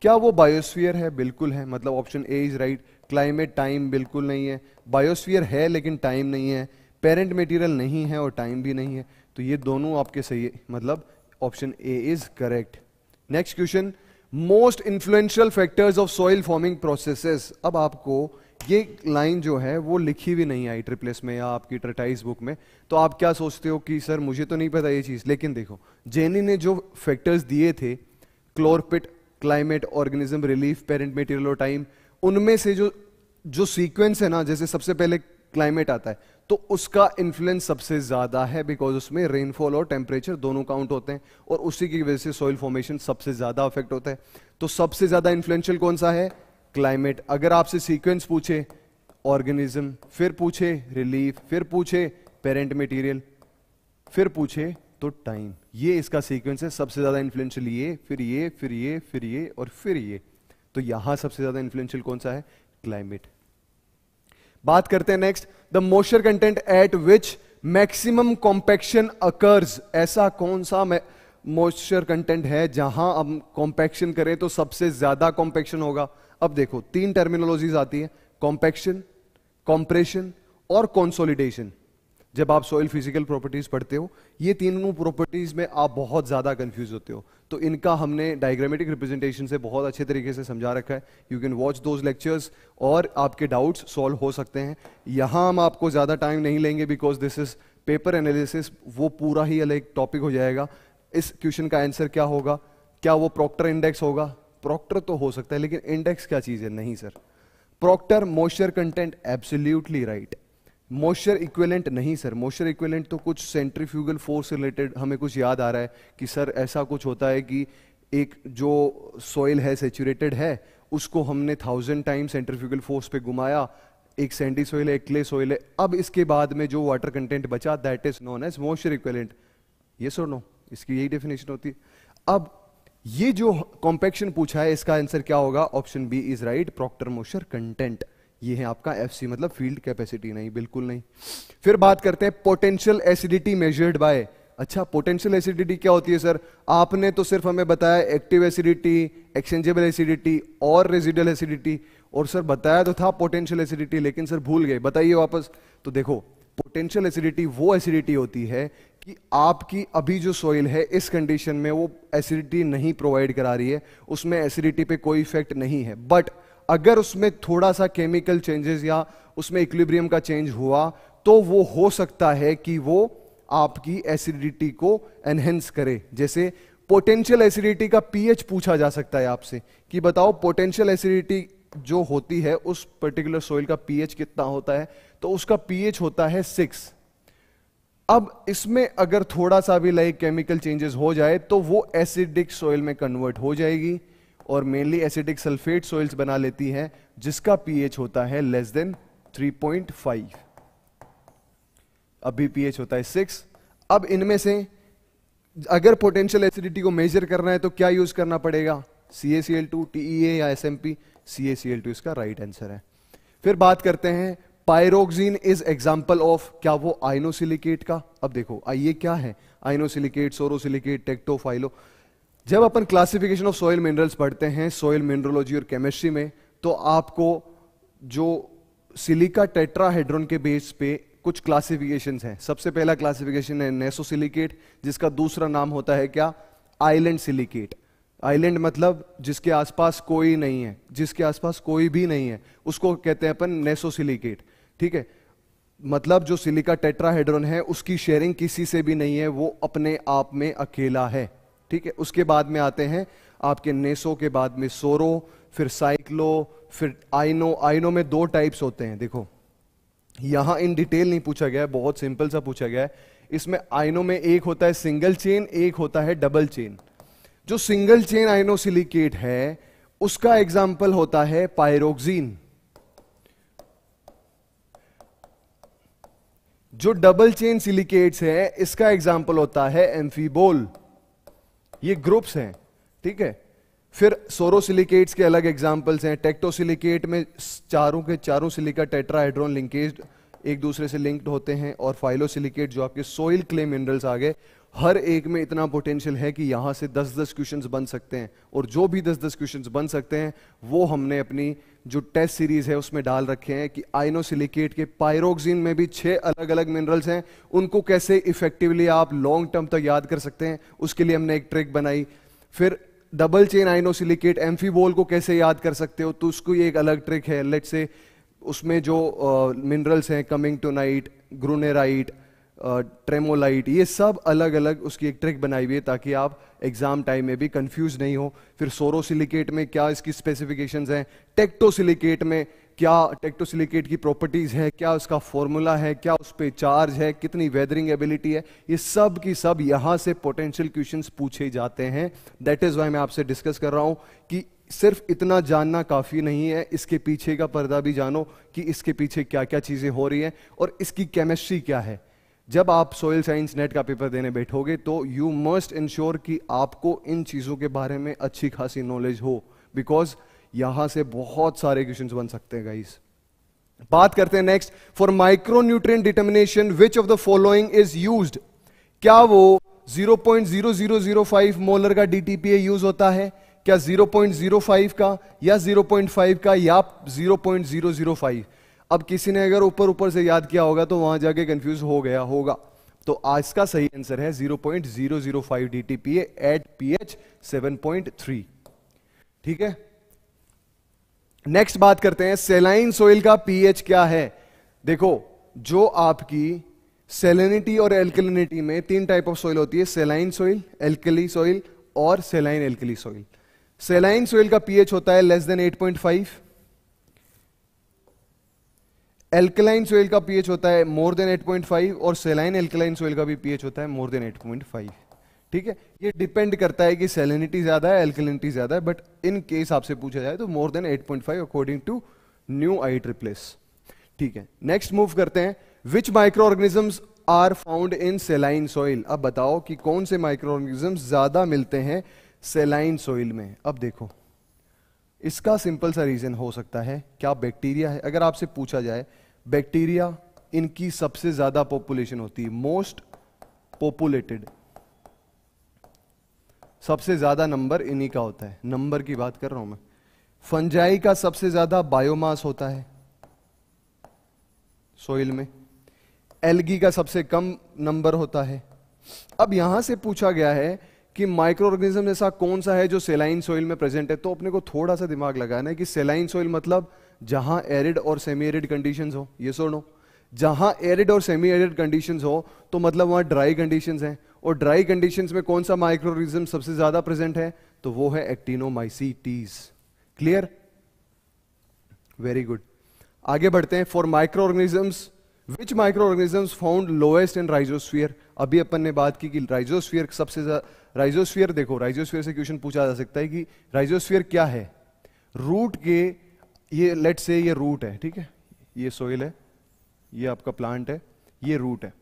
क्या वो बायोस्फीयर है बिल्कुल है मतलब option A is right climate time बिल्कुल नहीं है बायोस्फीयर है लेकिन टाइम नहीं है पेरेंट मटेरियल नहीं है और टाइम भी नहीं है तो ये दोनों आपके सही है मतलब option A is correct next question most influential factors of soil forming processes अब आपको ये लाइन जो है वो लिखी भी नहीं आई ट्रिपलेस में या आपकी ट्रटाइज बुक में तो आप क्या सोचते हो कि सर मुझे तो नहीं पता ये चीज़ लेकिन देखो जेनी ने जो फैक्टर्स दिए थे clorpt climate organism relief parent material और टाइम उनमें से जो जो सीक्वेंस है ना जैसे सबसे पहले क्लाइमेट आता है तो उसका इन्फ्लुएंस सबसे ज़्यादा है बिकॉज उसमें रेनफॉल और टेम्परेचर दोनों काउंट होते हैं और उसी की वजह से सॉइल फॉर्मेशन सबसे ज़्यादा अफेक्ट होता है तो सबसे ज़्यादा इन्फ्लुएंशियल कौन सा है क्लाइमेट अगर आपसे सीक्वेंस पूछे ऑर्गेनिज्म फिर पूछे रिलीफ फिर पूछे पेरेंट मटेरियल फिर पूछे तो टाइम ये इसका सीक्वेंस है सबसे ज्यादा इन्फ्लुएंशियल ये फिर ये फिर ये फिर ये और फिर ये तो यहां सबसे ज्यादा इन्फ्लुएंशियल कौन सा है क्लाइमेट बात करते हैं next the moisture content at which maximum compaction occurs ऐसा कौन सा मॉइस्चर कंटेंट है जहां हम कॉम्पेक्शन करें तो सबसे ज्यादा कॉम्पेक्शन होगा अब देखो तीन टर्मिनोलॉजीज आती है कॉम्पैक्शन कॉम्प्रेशन और कॉन्सोलिडेशन जब आप सोइल फिजिकल प्रॉपर्टीज पढ़ते हो ये तीनों प्रॉपर्टीज में आप बहुत ज्यादा कंफ्यूज होते हो तो इनका हमने डायग्रामेटिक रिप्रेजेंटेशन से बहुत अच्छे तरीके से समझा रखा है you can watch those lectures और आपके डाउट्स सॉल्व हो सकते हैं यहां हम आपको ज्यादा टाइम नहीं लेंगे because this is paper analysis वो पूरा ही अलग टॉपिक हो जाएगा इस क्वेश्चन का आंसर क्या होगा क्या वो प्रॉक्टर इंडेक्स होगा प्रोक्टर तो हो सकता है लेकिन इंडेक्स क्या चीज है नहीं sir proctor moisture content absolutely right moisture equivalent नहीं सर मॉइस्चर इक्विलेंट तो कुछ सेंट्रीफ्यूगल फोर्स रिलेटेड हमें कुछ याद आ रहा है कि सर ऐसा कुछ होता है कि एक जो सॉइल है सेचुरेटेड है उसको हमने थाउजेंड टाइम सेंट्रीफ्यूगल फोर्स पे घुमाया एक सैंडी सॉइल है एक क्ले सॉइल है अब इसके बाद में जो वाटर कंटेंट बचा that is known as moisture equivalent ये सर नो इसकी यही डेफिनेशन होती है अब ये जो कॉम्पेक्शन पूछा है इसका आंसर क्या होगा option B is right proctor moisture content ये है आपका एफ मतलब फील्ड कैपेसिटी नहीं बिल्कुल नहीं फिर बात करते हैं पोटेंशियल एसिडिटी मेजर्ड बाय अच्छा पोटेंशियल एसिडिटी क्या होती है सर आपने तो सिर्फ हमें बताया एक्टिव एसिडिटी एक्सचेंजेबल एसिडिटी और रेजिडल एसिडिटी और सर बताया तो था पोटेंशियल एसिडिटी लेकिन सर भूल गए बताइए वापस तो देखो पोटेंशियल एसिडिटी वो एसिडिटी होती है कि आपकी अभी जो सॉइल है इस कंडीशन में वो एसिडिटी नहीं प्रोवाइड करा रही है उसमें एसिडिटी पे कोई इफेक्ट नहीं है बट अगर उसमें थोड़ा सा केमिकल चेंजेस या उसमें इक्विब्रियम का चेंज हुआ तो वो हो सकता है कि वो आपकी एसिडिटी को एनहेंस करे जैसे पोटेंशियल एसिडिटी का पीएच पूछा जा सकता है आपसे कि बताओ पोटेंशियल एसिडिटी जो होती है उस पर्टिकुलर सोइल का पीएच कितना होता है तो उसका पीएच होता है सिक्स अब इसमें अगर थोड़ा सा भी लाइक केमिकल चेंजेस हो जाए तो वो एसिडिक सोइल में कन्वर्ट हो जाएगी और मेनली एसिडिक सल्फेट सोइल्स बना लेती है जिसका पीएच होता है लेस देन 3.5 अभी पीएच होता है 6 अब इनमें से अगर पोटेंशियल एसिडिटी को मेजर करना है तो क्या यूज करना पड़ेगा सीएसीएल टू टीई या S M P C L two इसका राइट right आंसर है फिर बात करते हैं पायरोक्सिन इज एग्जाम्पल ऑफ क्या वो आइनोसिलिकेट का अब देखो ये क्या है आइनोसिलिकेट सोरोसिलिकेट टेक्टोफाइलो जब अपन क्लासिफिकेशन ऑफ सॉइल मिनरल्स पढ़ते हैं सॉइल मिनरोलॉजी और केमिस्ट्री में तो आपको जो सिलिका टेट्राहेड्रोन के बेस पे कुछ क्लासिफिकेशन है सबसे पहला क्लासिफिकेशन है नेसोसिलिकेट जिसका दूसरा नाम होता है क्या आइलैंड सिलिकेट आइलैंड मतलब जिसके आसपास कोई नहीं है जिसके आसपास कोई भी नहीं है उसको कहते हैं अपन नेसोसिलिकेट ठीक है मतलब जो सिलिका टेट्राहेड्रॉन है उसकी शेयरिंग किसी से भी नहीं है वो अपने आप में अकेला है ठीक है उसके बाद में आते हैं आपके नेसो के बाद में सोरो फिर साइक्लो फिर आइनो आइनो में दो टाइप्स होते हैं देखो यहां इन डिटेल नहीं पूछा गया है बहुत सिंपल सा पूछा गया है इसमें आइनो में एक होता है सिंगल चेन एक होता है डबल चेन जो सिंगल चेन आइनो सिलिकेट है उसका एग्जाम्पल होता है पायरोक्जीन जो डबल चेन सिलिकेट्स हैं इसका एग्जाम्पल होता है एम्फीबोल ये ग्रुप्स हैं ठीक है फिर सोरोसिलिकेट्स के अलग एग्जाम्पल्स हैं टेक्टोसिलिकेट में चारों के चारों सिलिका टेट्राहाइड्रोन लिंकेज एक दूसरे से लिंक्ड होते हैं और फाइलोसिलिकेट जो आपके सोइल क्ले मिनरल्स आ गए हर एक में इतना पोटेंशियल है कि यहाँ से दस दस क्वेश्चंस बन सकते हैं और जो भी दस दस क्वेश्चंस बन सकते हैं वो हमने अपनी जो टेस्ट सीरीज है उसमें डाल रखे हैं कि आइनोसिलिकेट के पायरोक्सिन में भी छह अलग अलग मिनरल्स हैं उनको कैसे इफेक्टिवली आप लॉन्ग टर्म तक याद कर सकते हैं उसके लिए हमने एक ट्रिक बनाई फिर डबल चेन आइनोसिलिकेट एम्फीबोल को कैसे याद कर सकते हो तो उसको एक अलग ट्रिक है लेट से उसमें जो मिनरल्स हैं cummingtonite grunerite tremolite ये सब अलग अलग उसकी एक ट्रिक बनाई हुई है ताकि आप एग्जाम टाइम में भी कंफ्यूज नहीं हो फिर सोरोसिलिकेट में क्या इसकी स्पेसिफिकेशंस हैं टेक्टोसिलिकेट में क्या टेक्टोसिलिकेट की प्रॉपर्टीज है क्या उसका फॉर्मूला है क्या उस पर चार्ज है कितनी वेदरिंग एबिलिटी है ये सब की सब यहां से पोटेंशियल क्वेश्चन पूछे जाते हैं दैट इज वाई मैं आपसे डिस्कस कर रहा हूं कि सिर्फ इतना जानना काफ़ी नहीं है इसके पीछे का पर्दा भी जानो कि इसके पीछे क्या क्या चीज़ें हो रही हैं और इसकी केमिस्ट्री क्या है जब आप सोयल साइंस नेट का पेपर देने बैठोगे तो यू मस्ट इंश्योर कि आपको इन चीज़ों के बारे में अच्छी खासी नॉलेज हो बिकॉज यहां से बहुत सारे क्वेश्चन बन सकते हैं गाइस बात करते हैं next for micro determination which of the following is use क्या वो 0.0005 मोलर का डीटीपीए यूज होता है क्या 0.05 का या 0.5 का या 0.005 अब किसी ने अगर ऊपर ऊपर से याद किया होगा तो वहां जाके कंफ्यूज हो गया होगा तो आज का सही आंसर है 0.005 डीटीपीए एट पी एच ठीक है नेक्स्ट बात करते हैं सेलाइन सोइल का पीएच क्या है देखो जो आपकी सेलेनिटी और एल्कलिनिटी में तीन टाइप ऑफ सोइल होती है सेलाइन सोइल एल्कली सोइल और saline alkali soil saline soil का पीएच होता है लेस देन 8.5 एल्कलाइन सोइल का पीएच होता है मोर देन 8.5 और सेलाइन एल्कलाइन सोइल का भी पीएच होता है मोर देन 8.5 ठीक है ये डिपेंड करता है कि सेलिनिटी ज़्यादा है एल्कलिनिटी ज़्यादा है बट इन केस आपसे पूछा जाए तो more than 8.5 according to new I triples ठीक है नेक्स्ट मूव करते हैं which micro organism are found in saline soil अब बताओ कि कौन से माइक्रो ऑर्गेनिज्म ज़्यादा मिलते हैं सेलाइन सॉइल में अब देखो इसका सिंपल सा रीज़न हो सकता है क्या बैक्टीरिया है अगर आपसे पूछा जाए बैक्टीरिया इनकी सबसे ज्यादा पॉपुलेशन होती है मोस्ट पॉपुलेटेड सबसे ज्यादा नंबर इन्हीं का होता है नंबर की बात कर रहा हूं मैं फंजाई का सबसे ज्यादा बायोमास होता है सोइल में एलगी का सबसे कम नंबर होता है अब यहां से पूछा गया है कि माइक्रो ऑर्गेनिज्म ऐसा कौन सा है जो सेलाइन सोइल में प्रेजेंट है तो अपने को थोड़ा सा दिमाग लगाना है कि सेलाइन सोइल मतलब जहां एरिड और सेमी एरिड कंडीशंस हो ये सो जहां एरिड और सेमी एरिड कंडीशंस हो तो मतलब वहां ड्राई कंडीशंस हैं और ड्राई कंडीशंस में कौन सा माइक्रोरिज्म सबसे ज्यादा प्रेजेंट है तो वो है एक्टिनोमाइसीटीज क्लियर वेरी गुड आगे बढ़ते हैं for micro organisms which micro organisms found lowest in rhizosphere अभी अपन ने बात की कि राइजोस्फियर सबसे राइजोस्फियर देखो राइजोस्फियर से क्वेश्चन पूछा जा सकता है कि राइजोस्फियर क्या है रूट के ये लेट से ये रूट है ठीक है ये सोइल है ये आपका प्लांट है ये रूट है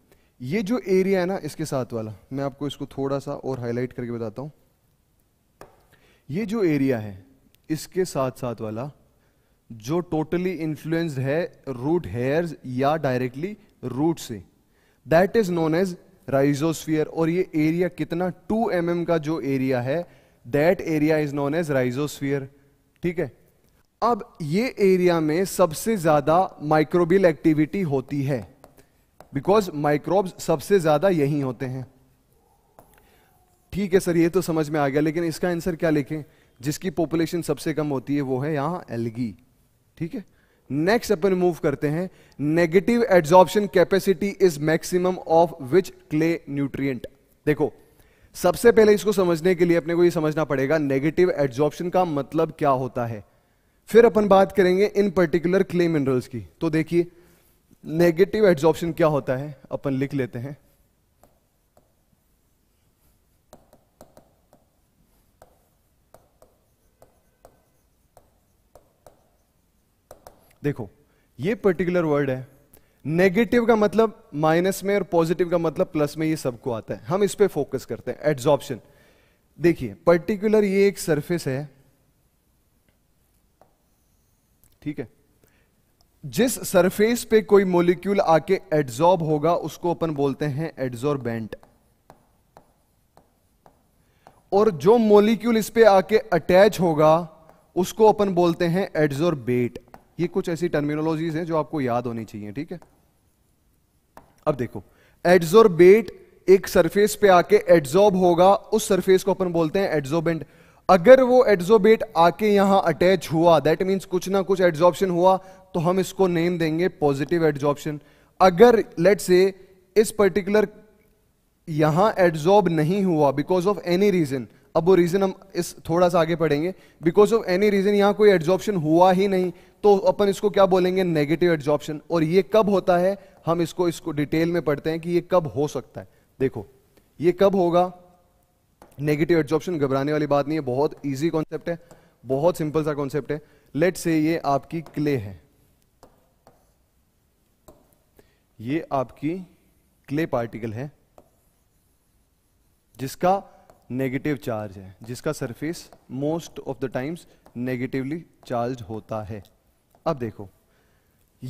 ये जो एरिया है ना इसके साथ वाला मैं आपको इसको थोड़ा सा और हाईलाइट करके बताता हूं ये जो एरिया है इसके साथ साथ वाला जो टोटली इन्फ्लुएंस्ड है रूट हेयर्स या डायरेक्टली रूट से that is known as rhizosphere और ये एरिया कितना 2 एम mm का जो एरिया है that area is known as rhizosphere ठीक है अब ये एरिया में सबसे ज्यादा माइक्रोबियल एक्टिविटी होती है बिकॉज माइक्रोब्स सबसे ज्यादा यही होते हैं ठीक है सर ये तो समझ में आ गया लेकिन इसका आंसर क्या लिखें जिसकी पॉपुलेशन सबसे कम होती है वो है यहां एलगी ठीक है नेक्स्ट अपन मूव करते हैं negative adsorption capacity is maximum of which clay nutrient देखो सबसे पहले इसको समझने के लिए अपने को ये समझना पड़ेगा नेगेटिव एड्जॉर्प्शन का मतलब क्या होता है फिर अपन बात करेंगे इन पर्टिकुलर क्ले मिनरल्स की तो देखिए नेगेटिव एड्जॉर्प्शन क्या होता है अपन लिख लेते हैं देखो ये पर्टिकुलर वर्ड है नेगेटिव का मतलब माइनस में और पॉजिटिव का मतलब प्लस में ये सबको आता है हम इस पर फोकस करते हैं एड्जॉर्प्शन देखिए पर्टिकुलर ये एक सरफेस है ठीक है जिस सरफेस पे कोई मोलिक्यूल आके एड्जॉर्ब होगा उसको अपन बोलते हैं एड्जॉर्बेंट और जो मोलिक्यूल इस पे आके अटैच होगा उसको अपन बोलते हैं एड्जॉर्बेट ये कुछ ऐसी टर्मिनोलॉजीज हैं जो आपको याद होनी चाहिए ठीक है अब देखो एड्जॉर्बेट एक सरफेस पे आके एड्जॉर्ब होगा उस सरफेस को अपन बोलते हैं एड्जोबेंट अगर वो एड्जोबेट आके यहां अटैच हुआ दैट मीन्स कुछ ना कुछ एड्जॉर्प्शन हुआ तो हम इसको नेम देंगे पॉजिटिव एड्जॉर्प्शन अगर लेट से इस पर्टिकुलर यहां एड्जॉर्ब नहीं हुआ बिकॉज ऑफ एनी रीजन अब वो रीजन हम इस थोड़ा सा आगे पढ़ेंगे बिकॉज ऑफ एनी रीजन यहां कोई एड्जॉर्प्शन हुआ ही नहीं तो अपन इसको क्या बोलेंगे नेगेटिव एड्जॉर्प्शन और ये कब होता है हम इसको इसको डिटेल में पढ़ते हैं कि ये कब हो सकता है देखो ये कब होगा नेगेटिव एड्जॉप्शन घबराने वाली बात नहीं है बहुत ईजी कॉन्सेप्ट है बहुत सिंपल सा कॉन्सेप्ट है लेट से ये आपकी क्ले है ये आपकी क्ले पार्टिकल है जिसका नेगेटिव चार्ज है जिसका surface most of the times negatively charge होता है अब देखो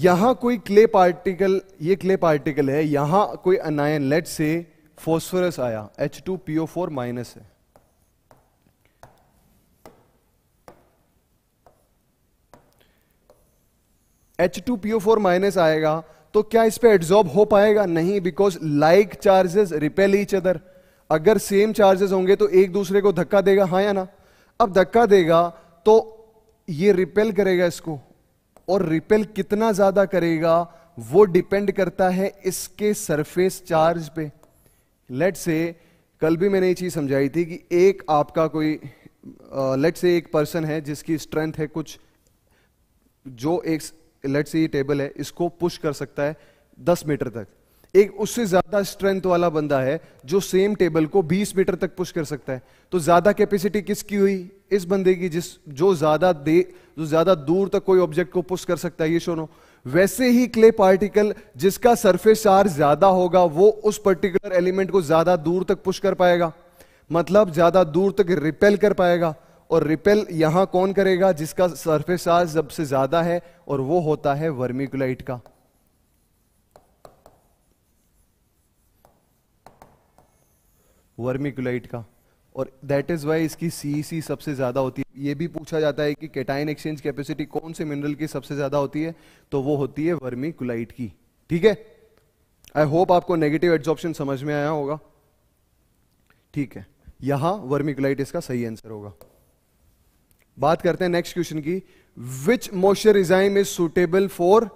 यहां कोई क्ले पार्टिकल ये क्ले पार्टिकल है यहां कोई अनायन लेट से फॉस्फोरस आया H two PO four minus है H two PO four minus आएगा तो क्या इस पर एड्सॉर्ब हो पाएगा नहीं because like charges repel each other अगर सेम चार्जेस होंगे तो एक दूसरे को धक्का देगा हाँ या ना अब धक्का देगा तो ये रिपेल करेगा इसको और रिपेल कितना ज्यादा करेगा वो डिपेंड करता है इसके सरफेस चार्ज पे लेट से कल भी मैंने ये चीज़ समझाई थी कि एक आपका कोई लेट uh, से एक पर्सन है जिसकी स्ट्रेंथ है कुछ जो एक लेट से ये टेबल है इसको पुश कर सकता है दस मीटर तक एक उससे ज्यादा स्ट्रेंथ वाला बंदा है जो सेम टेबल को 20 मीटर तक पुश कर सकता है तो ज्यादा कैपेसिटी किसकी हुई इस बंदे की जिस जो ज्यादा दे जो ज्यादा दूर तक कोई ऑब्जेक्ट को पुश कर सकता है ये शोनो वैसे ही क्ले पार्टिकल जिसका सरफेस चार्ज ज्यादा होगा वो उस पर्टिकुलर एलिमेंट को ज्यादा दूर तक पुश कर पाएगा मतलब ज्यादा दूर तक रिपेल कर पाएगा और रिपेल यहां कौन करेगा जिसका सरफेस चार्ज सबसे ज्यादा है और वो होता है वर्मिकुलाइट का वर्मिकुलाइट का और दैट इज़ वाई इसकी सी e सबसे ज़्यादा होती है ये भी पूछा जाता है कि केटाइन एक्सचेंज कैपेसिटी कौन से मिनरल की सबसे ज़्यादा होती है तो वो होती है वर्मी कुलाइट की ठीक है आई होप आपको नेगेटिव एड्सॉप्शन समझ में आया होगा ठीक है यहां वर्मिकुलाइट इसका सही आंसर होगा बात करते हैं नेक्स्ट क्वेश्चन की which moisture regime is suitable for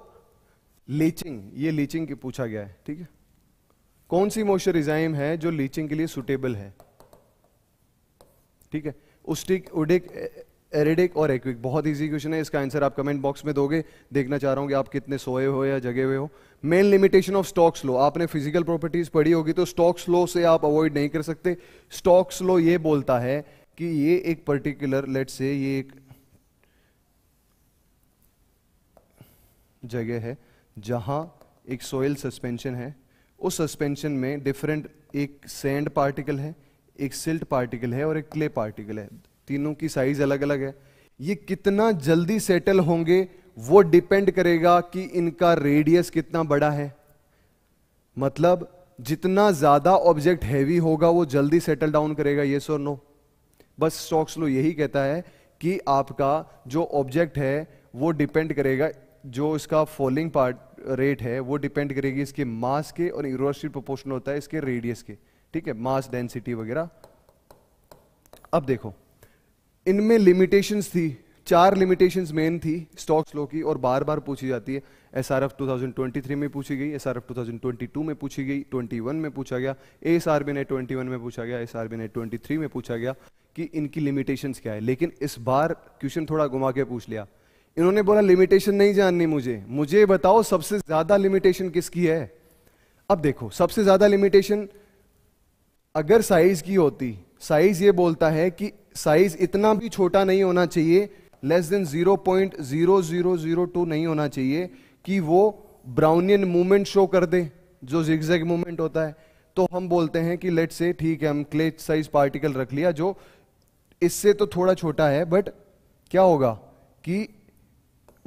leaching ये लीचिंग की पूछा गया है ठीक है कौन सी मॉइस्चराइजाइम है जो लीचिंग के लिए सुटेबल है ठीक है उस्टिक उडिक एरेडिक और एक्विक बहुत इजी क्वेश्चन है इसका आंसर आप कमेंट बॉक्स में दोगे देखना चाह रहा हूँ कि आप कितने सोए हो या जगे हुए हो main limitation of Stokes law आपने फिजिकल प्रॉपर्टीज पढ़ी होगी तो स्टॉक्स लो से आप अवॉइड नहीं कर सकते स्टॉक्स लो ये बोलता है कि ये एक पर्टिकुलर लेट से ये एक जगह है जहां एक सोयल सस्पेंशन है उस सस्पेंशन में डिफरेंट एक सेंड पार्टिकल है एक सिल्ट पार्टिकल है और एक क्ले पार्टिकल है तीनों की साइज अलग अलग है ये कितना जल्दी सेटल होंगे वो डिपेंड करेगा कि इनका रेडियस कितना बड़ा है मतलब जितना ज्यादा ऑब्जेक्ट हैवी होगा वो जल्दी सेटल डाउन करेगा ये सो नो बस स्टॉक्स लो यही कहता है कि आपका जो ऑब्जेक्ट है वो डिपेंड करेगा जो इसका फॉलिंग पार्ट रेट है वो डिपेंड करेगी इसके मास के और इरोस्ट्री प्रोपोर्शन होता है इसके रेडियस के ठीक है मास डेंसिटी वगैरह अब देखो इनमें लिमिटेशंस थी चार लिमिटेशंस मेन थी स्टॉक्स लो की और बार बार पूछी जाती है एस 2023 में पूछी गई एस 2022 में पूछी गई 21 में पूछा गया एस आर बी ने ट्वेंटी में पूछा गया एस आर बी ने ट्वेंटी में पूछा गया कि इनकी लिमिटेशंस क्या है लेकिन इस बार क्वेश्चन थोड़ा घुमा के पूछ लिया इन्होंने बोला लिमिटेशन नहीं जाननी मुझे मुझे बताओ सबसे ज्यादा लिमिटेशन किसकी है अब देखो सबसे ज्यादा लिमिटेशन अगर साइज की होती साइज ये बोलता है कि साइज इतना भी छोटा नहीं होना चाहिए लेस देन 0.0002 नहीं होना चाहिए कि वो ब्राउनियन मूवमेंट शो कर दे जो जिगजैग मूवमेंट होता है तो हम बोलते हैं कि लेट से ठीक है हम क्ले साइज पार्टिकल रख लिया जो इससे तो थोड़ा छोटा है बट क्या होगा कि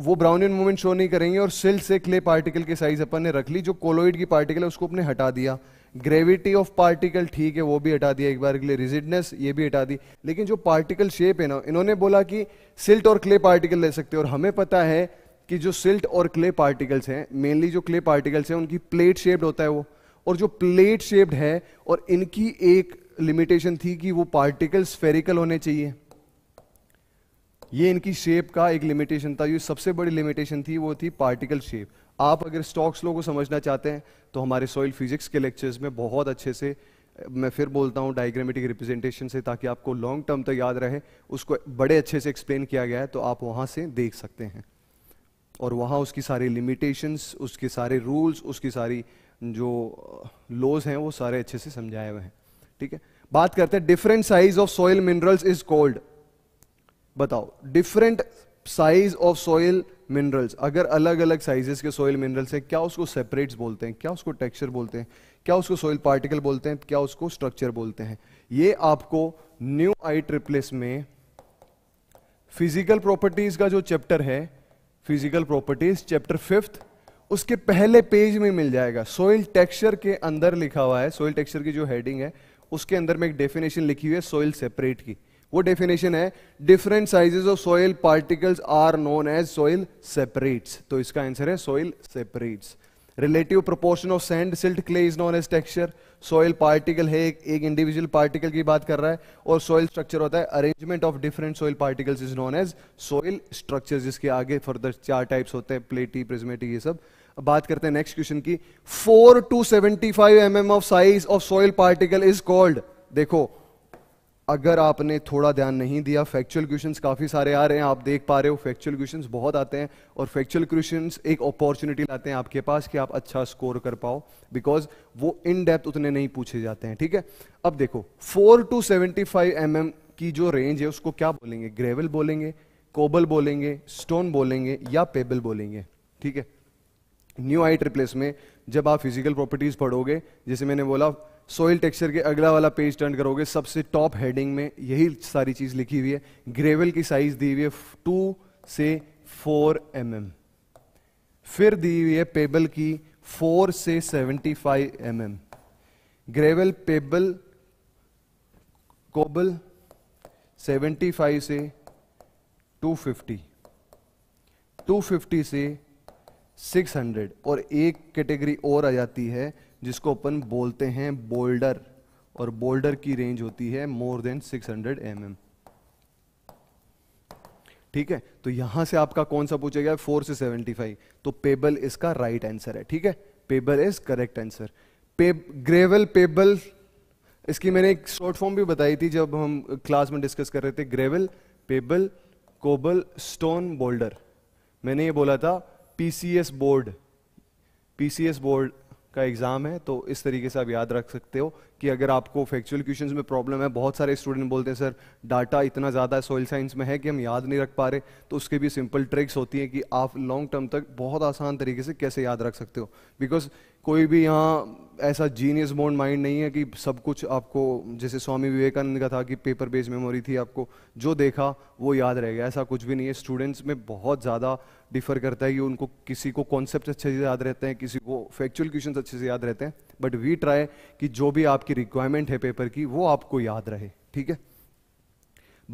वो ब्राउनियन मूवमेंट शो नहीं करेंगे और सिल्ट से क्ले पार्टिकल के साइज अपन ने रख ली जो कोलोइड की पार्टिकल है उसको अपने हटा दिया ग्रेविटी ऑफ पार्टिकल ठीक है वो भी हटा दिया एक बार के लिए रिजिडनेस ये भी हटा दी लेकिन जो पार्टिकल शेप है ना इन्होंने बोला कि सिल्ट और क्ले पार्टिकल ले सकते और हमें पता है कि जो सिल्ट और क्ले पार्टिकल्स हैं मेनली जो क्ले पार्टिकल्स हैं उनकी प्लेट शेप्ड होता है वो और जो प्लेट शेप्ड है और इनकी एक लिमिटेशन थी कि वो पार्टिकल स्फेरिकल होने चाहिए ये इनकी शेप का एक लिमिटेशन था ये सबसे बड़ी लिमिटेशन थी वो थी पार्टिकल शेप आप अगर स्टॉक्स लो को समझना चाहते हैं तो हमारे सॉइल फिजिक्स के लेक्चर्स में बहुत अच्छे से मैं फिर बोलता हूँ डायग्रामेटिक रिप्रेजेंटेशन से ताकि आपको लॉन्ग टर्म तक याद रहे उसको बड़े अच्छे से एक्सप्लेन किया गया है तो आप वहाँ से देख सकते हैं और वहाँ उसकी सारी लिमिटेशंस उसके सारे रूल्स उसकी सारी जो लॉज हैं वो सारे अच्छे से समझाए हुए हैं ठीक है बात करते हैं different size of soil minerals is called बताओ different size of soil minerals अगर अलग अलग साइजेस के सॉइल मिनरल्स हैं क्या उसको सेपरेट्स बोलते हैं क्या उसको टेक्सचर बोलते हैं क्या उसको सॉइल पार्टिकल बोलते हैं क्या उसको स्ट्रक्चर बोलते हैं ये आपको न्यू आई ट्रिप्लेस में फिजिकल प्रॉपर्टीज का जो चैप्टर है फिजिकल प्रॉपर्टीज चैप्टर फिफ्थ उसके पहले पेज में मिल जाएगा सोइल टेक्सचर के अंदर लिखा हुआ है सोइल टेक्सचर की जो हेडिंग है उसके अंदर में एक डेफिनेशन लिखी हुई है सोइल सेपरेट की वो डेफिनेशन है different sizes of soil particles are known as soil separates तो इसका आंसर है soil separates relative proportion of sand silt clay is known as texture soil particle है एक, इंडिविजुअल पार्टिकल की बात कर रहा है और सॉइल स्ट्रक्चर होता है arrangement of different soil particles is known as soil structure जिसके आगे फर्दर चार टाइप्स होते हैं प्लेटी प्रिजमेटी ये सब बात करते हैं नेक्स्ट क्वेश्चन की four to seventy five M M of size of soil particle is called देखो अगर आपने थोड़ा ध्यान नहीं दिया फैक्चुअल क्वेश्चंस काफ़ी सारे आ रहे हैं आप देख पा रहे हो फैक्चुअल क्वेश्चंस बहुत आते हैं और फैक्चुअल क्वेश्चंस एक अपॉर्चुनिटी लाते हैं आपके पास कि आप अच्छा स्कोर कर पाओ बिकॉज वो इन डेप्थ उतने नहीं पूछे जाते हैं ठीक है अब देखो four to seventy five M की जो रेंज है उसको क्या बोलेंगे ग्रेवल बोलेंगे कोबल बोलेंगे स्टोन बोलेंगे या पेबल बोलेंगे ठीक है न्यू आइट रिप्लेस में जब आप फिजिकल प्रॉपर्टीज पढ़ोगे जैसे मैंने बोला सोइल टेक्सचर के अगला वाला पेज टर्न करोगे सबसे टॉप हेडिंग में यही सारी चीज लिखी हुई है ग्रेवल की साइज दी हुई है टू से फोर एम mm. फिर दी हुई है पेबल की फोर से seventy five M M gravel pebble cobble seventy five से टू फिफ्टी टू फिफ्टी से सिक्स हंड्रेड और एक कैटेगरी और आ जाती है जिसको अपन बोलते हैं बोल्डर और बोल्डर की रेंज होती है मोर देन 600 हंड्रेड mm. ठीक है तो यहां से आपका कौन सा पूछा गया फोर से सेवेंटी फाइव तो पेबल इसका राइट right आंसर है ठीक है पेबल इज करेक्ट आंसर पेब ग्रेवल पेबल इसकी मैंने एक शॉर्ट फॉर्म भी बताई थी जब हम क्लास में डिस्कस कर रहे थे gravel pebble cobble stone boulder मैंने ये बोला था पीसीएस बोर्ड पीसीएस बोर्ड का एग्ज़ाम है तो इस तरीके से आप याद रख सकते हो कि अगर आपको फैक्चुअल क्वेश्चंस में प्रॉब्लम है बहुत सारे स्टूडेंट बोलते हैं सर डाटा इतना ज़्यादा सोइल साइंस में है कि हम याद नहीं रख पा रहे तो उसके भी सिंपल ट्रिक्स होती हैं कि आप लॉन्ग टर्म तक बहुत आसान तरीके से कैसे याद रख सकते हो बिकॉज कोई भी यहाँ ऐसा जीनियस बोर्न माइंड नहीं है कि सब कुछ आपको जैसे स्वामी विवेकानंद का था कि पेपर बेस्ड मेमोरी थी आपको जो देखा वो याद रह गया ऐसा कुछ भी नहीं है स्टूडेंट्स में बहुत ज़्यादा डिफर करता है कि उनको किसी को कॉन्सेप्ट अच्छे से याद रहते हैं किसी को फैक्चुअल क्वेश्चन अच्छे से याद रहते हैं बट वी ट्राई कि जो भी आपकी रिक्वायरमेंट है पेपर की वो आपको याद रहे ठीक है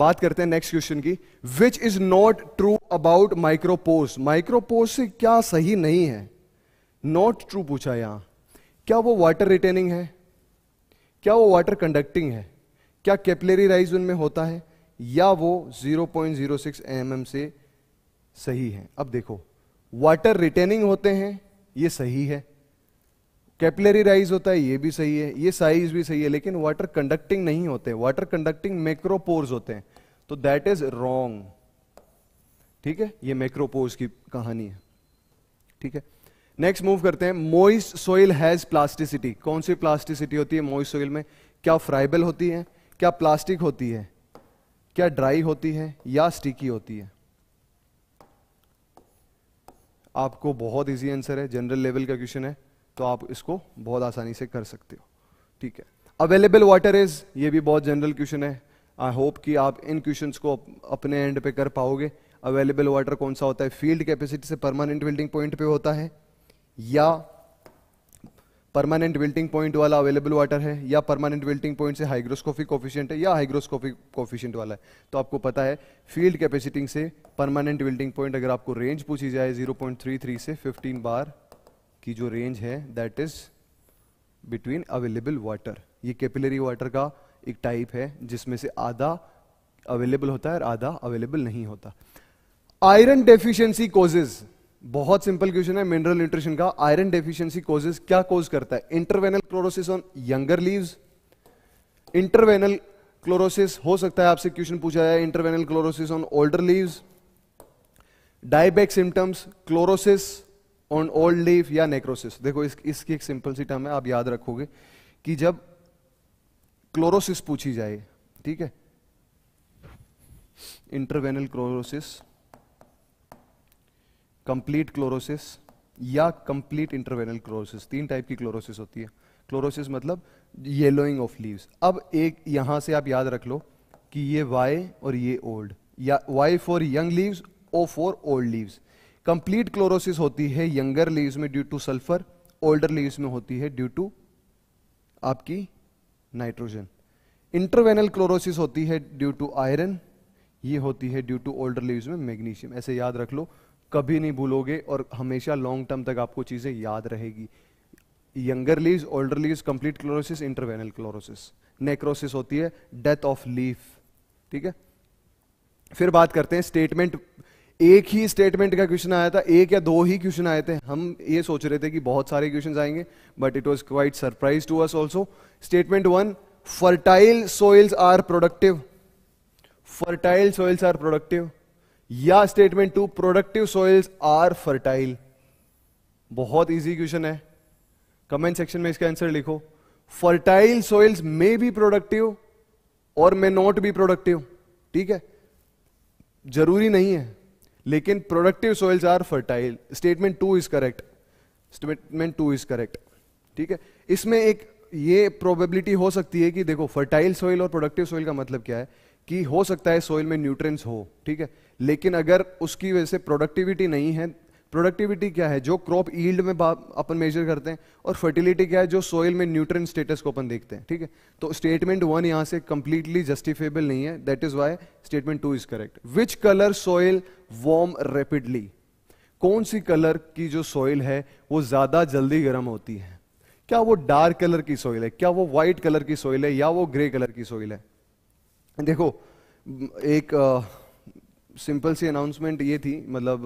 बात करते हैं नेक्स्ट क्वेश्चन की which is not true about micropores micropores से क्या सही नहीं है नॉट ट्रू पूछा यहां क्या वो वाटर रिटेनिंग है क्या वो वाटर कंडक्टिंग है क्या कैपलेरी राइज उनमें होता है या वो 0.06 mm से सही है अब देखो वाटर रिटेनिंग होते हैं ये सही है कैपलेरी राइज होता है ये भी सही है ये साइज भी सही है लेकिन वाटर कंडक्टिंग नहीं होते वाटर कंडक्टिंग मैक्रोपोर्स होते हैं तो दैट इज रॉन्ग ठीक है ये मैक्रोपोर्स की कहानी है ठीक है नेक्स्ट मूव करते हैं मोइस्ट सोइल हैज प्लास्टिसिटी कौन सी प्लास्टिसिटी होती है मोइस सोइल में क्या फ्राइबल होती है क्या प्लास्टिक होती है क्या ड्राई होती है या स्टिकी होती है आपको बहुत इजी आंसर है जनरल लेवल का क्वेश्चन है तो आप इसको बहुत आसानी से कर सकते हो ठीक है अवेलेबल वाटर इज ये भी बहुत जनरल क्वेश्चन है आई होप कि आप इन क्वेश्चंस को अपने एंड पे कर पाओगे अवेलेबल वाटर कौन सा होता है फील्ड कैपेसिटी से परमानेंट बिल्डिंग पॉइंट पे होता है या परमानेंट विल्टिंग पॉइंट वाला अवेलेबल वाटर है या परमानेंट विल्टिंग पॉइंट से हाइग्रोस्कोपिक कोफिशियंट है या हाइग्रोस्कोपिक कोफिशियंट वाला है तो आपको पता है फील्ड कैपेसिटिंग से परमानेंट विल्टिंग पॉइंट अगर आपको रेंज पूछी जाए 0.33 से 15 बार की जो रेंज है that is between available water ये कैपिलरी वाटर का एक टाइप है जिसमें से आधा अवेलेबल होता है और आधा अवेलेबल नहीं होता आयरन डेफिशियंसी कोजेज बहुत सिंपल क्वेश्चन है मिनरल न्यूट्रिशन का आयरन डेफिशिएंसी कोजेस क्या कोज करता है interveinal chlorosis on younger leaves interveinal chlorosis हो सकता है आपसे क्वेश्चन पूछा जाए interveinal chlorosis on older leaves dieback symptoms chlorosis on old leave या नेक्रोसिस देखो इस, इसकी एक सिंपल सी टर्म है आप याद रखोगे कि जब क्लोरोसिस पूछी जाए ठीक है इंटरवेनल क्लोरोसिस कंप्लीट क्लोरोसिस या कंप्लीट इंटरवेनल क्लोरोसिस तीन टाइप की क्लोरोसिस होती है क्लोरोसिस मतलब येलोइंग ऑफ लीव्स अब एक यहां से आप याद रख लो कि ये वाई और ये ओल्ड या Y for young leaves O for old leaves complete chlorosis होती है यंगर लीव्स में due to sulphur older leaves में होती है ड्यू टू आपकी नाइट्रोजन इंटरवेनल क्लोरोसिस होती है ड्यू टू आयरन ये होती है ड्यू टू ओल्डर लीव्स में मैग्नीशियम ऐसे याद रख लो कभी नहीं भूलोगे और हमेशा लॉन्ग टर्म तक आपको चीज़ें याद रहेगी younger leaves older leaves complete chlorosis interveinal chlorosis necrosis होती है डेथ ऑफ लीफ ठीक है फिर बात करते हैं स्टेटमेंट एक ही स्टेटमेंट का क्वेश्चन आया था एक या दो ही क्वेश्चन आए थे हम ये सोच रहे थे कि बहुत सारे क्वेश्चन आएंगे but it was quite surprise to us also statement one fertile soils are productive fertile soils are productive या statement two productive soils are fertile बहुत इजी क्वेश्चन है कमेंट सेक्शन में इसका आंसर लिखो fertile soils may be productive और may not be productive ठीक है जरूरी नहीं है लेकिन productive soils are fertile statement two is correct statement two is correct ठीक है इसमें एक ये प्रोबेबिलिटी हो सकती है कि देखो फर्टाइल सॉइल और प्रोडक्टिव सॉइल का मतलब क्या है कि हो सकता है सॉइल में न्यूट्रिएंट्स हो ठीक है लेकिन अगर उसकी वजह से प्रोडक्टिविटी नहीं है प्रोडक्टिविटी क्या है जो क्रॉप ईल्ड में अपन मेजर करते हैं और फर्टिलिटी क्या है जो सोइल में न्यूट्रन स्टेटस को अपन देखते हैं ठीक है तो स्टेटमेंट वन यहां से कंप्लीटली जस्टिफेबल नहीं है that is why statement two is correct which colour soil warm rapidly कौन सी कलर की जो सॉइल है वो ज्यादा जल्दी गर्म होती है क्या वो डार्क कलर की सॉइल है क्या वो व्हाइट कलर की सॉइल है या वो ग्रे कलर की सॉइल है देखो एक आ, सिंपल सी अनाउंसमेंट ये थी मतलब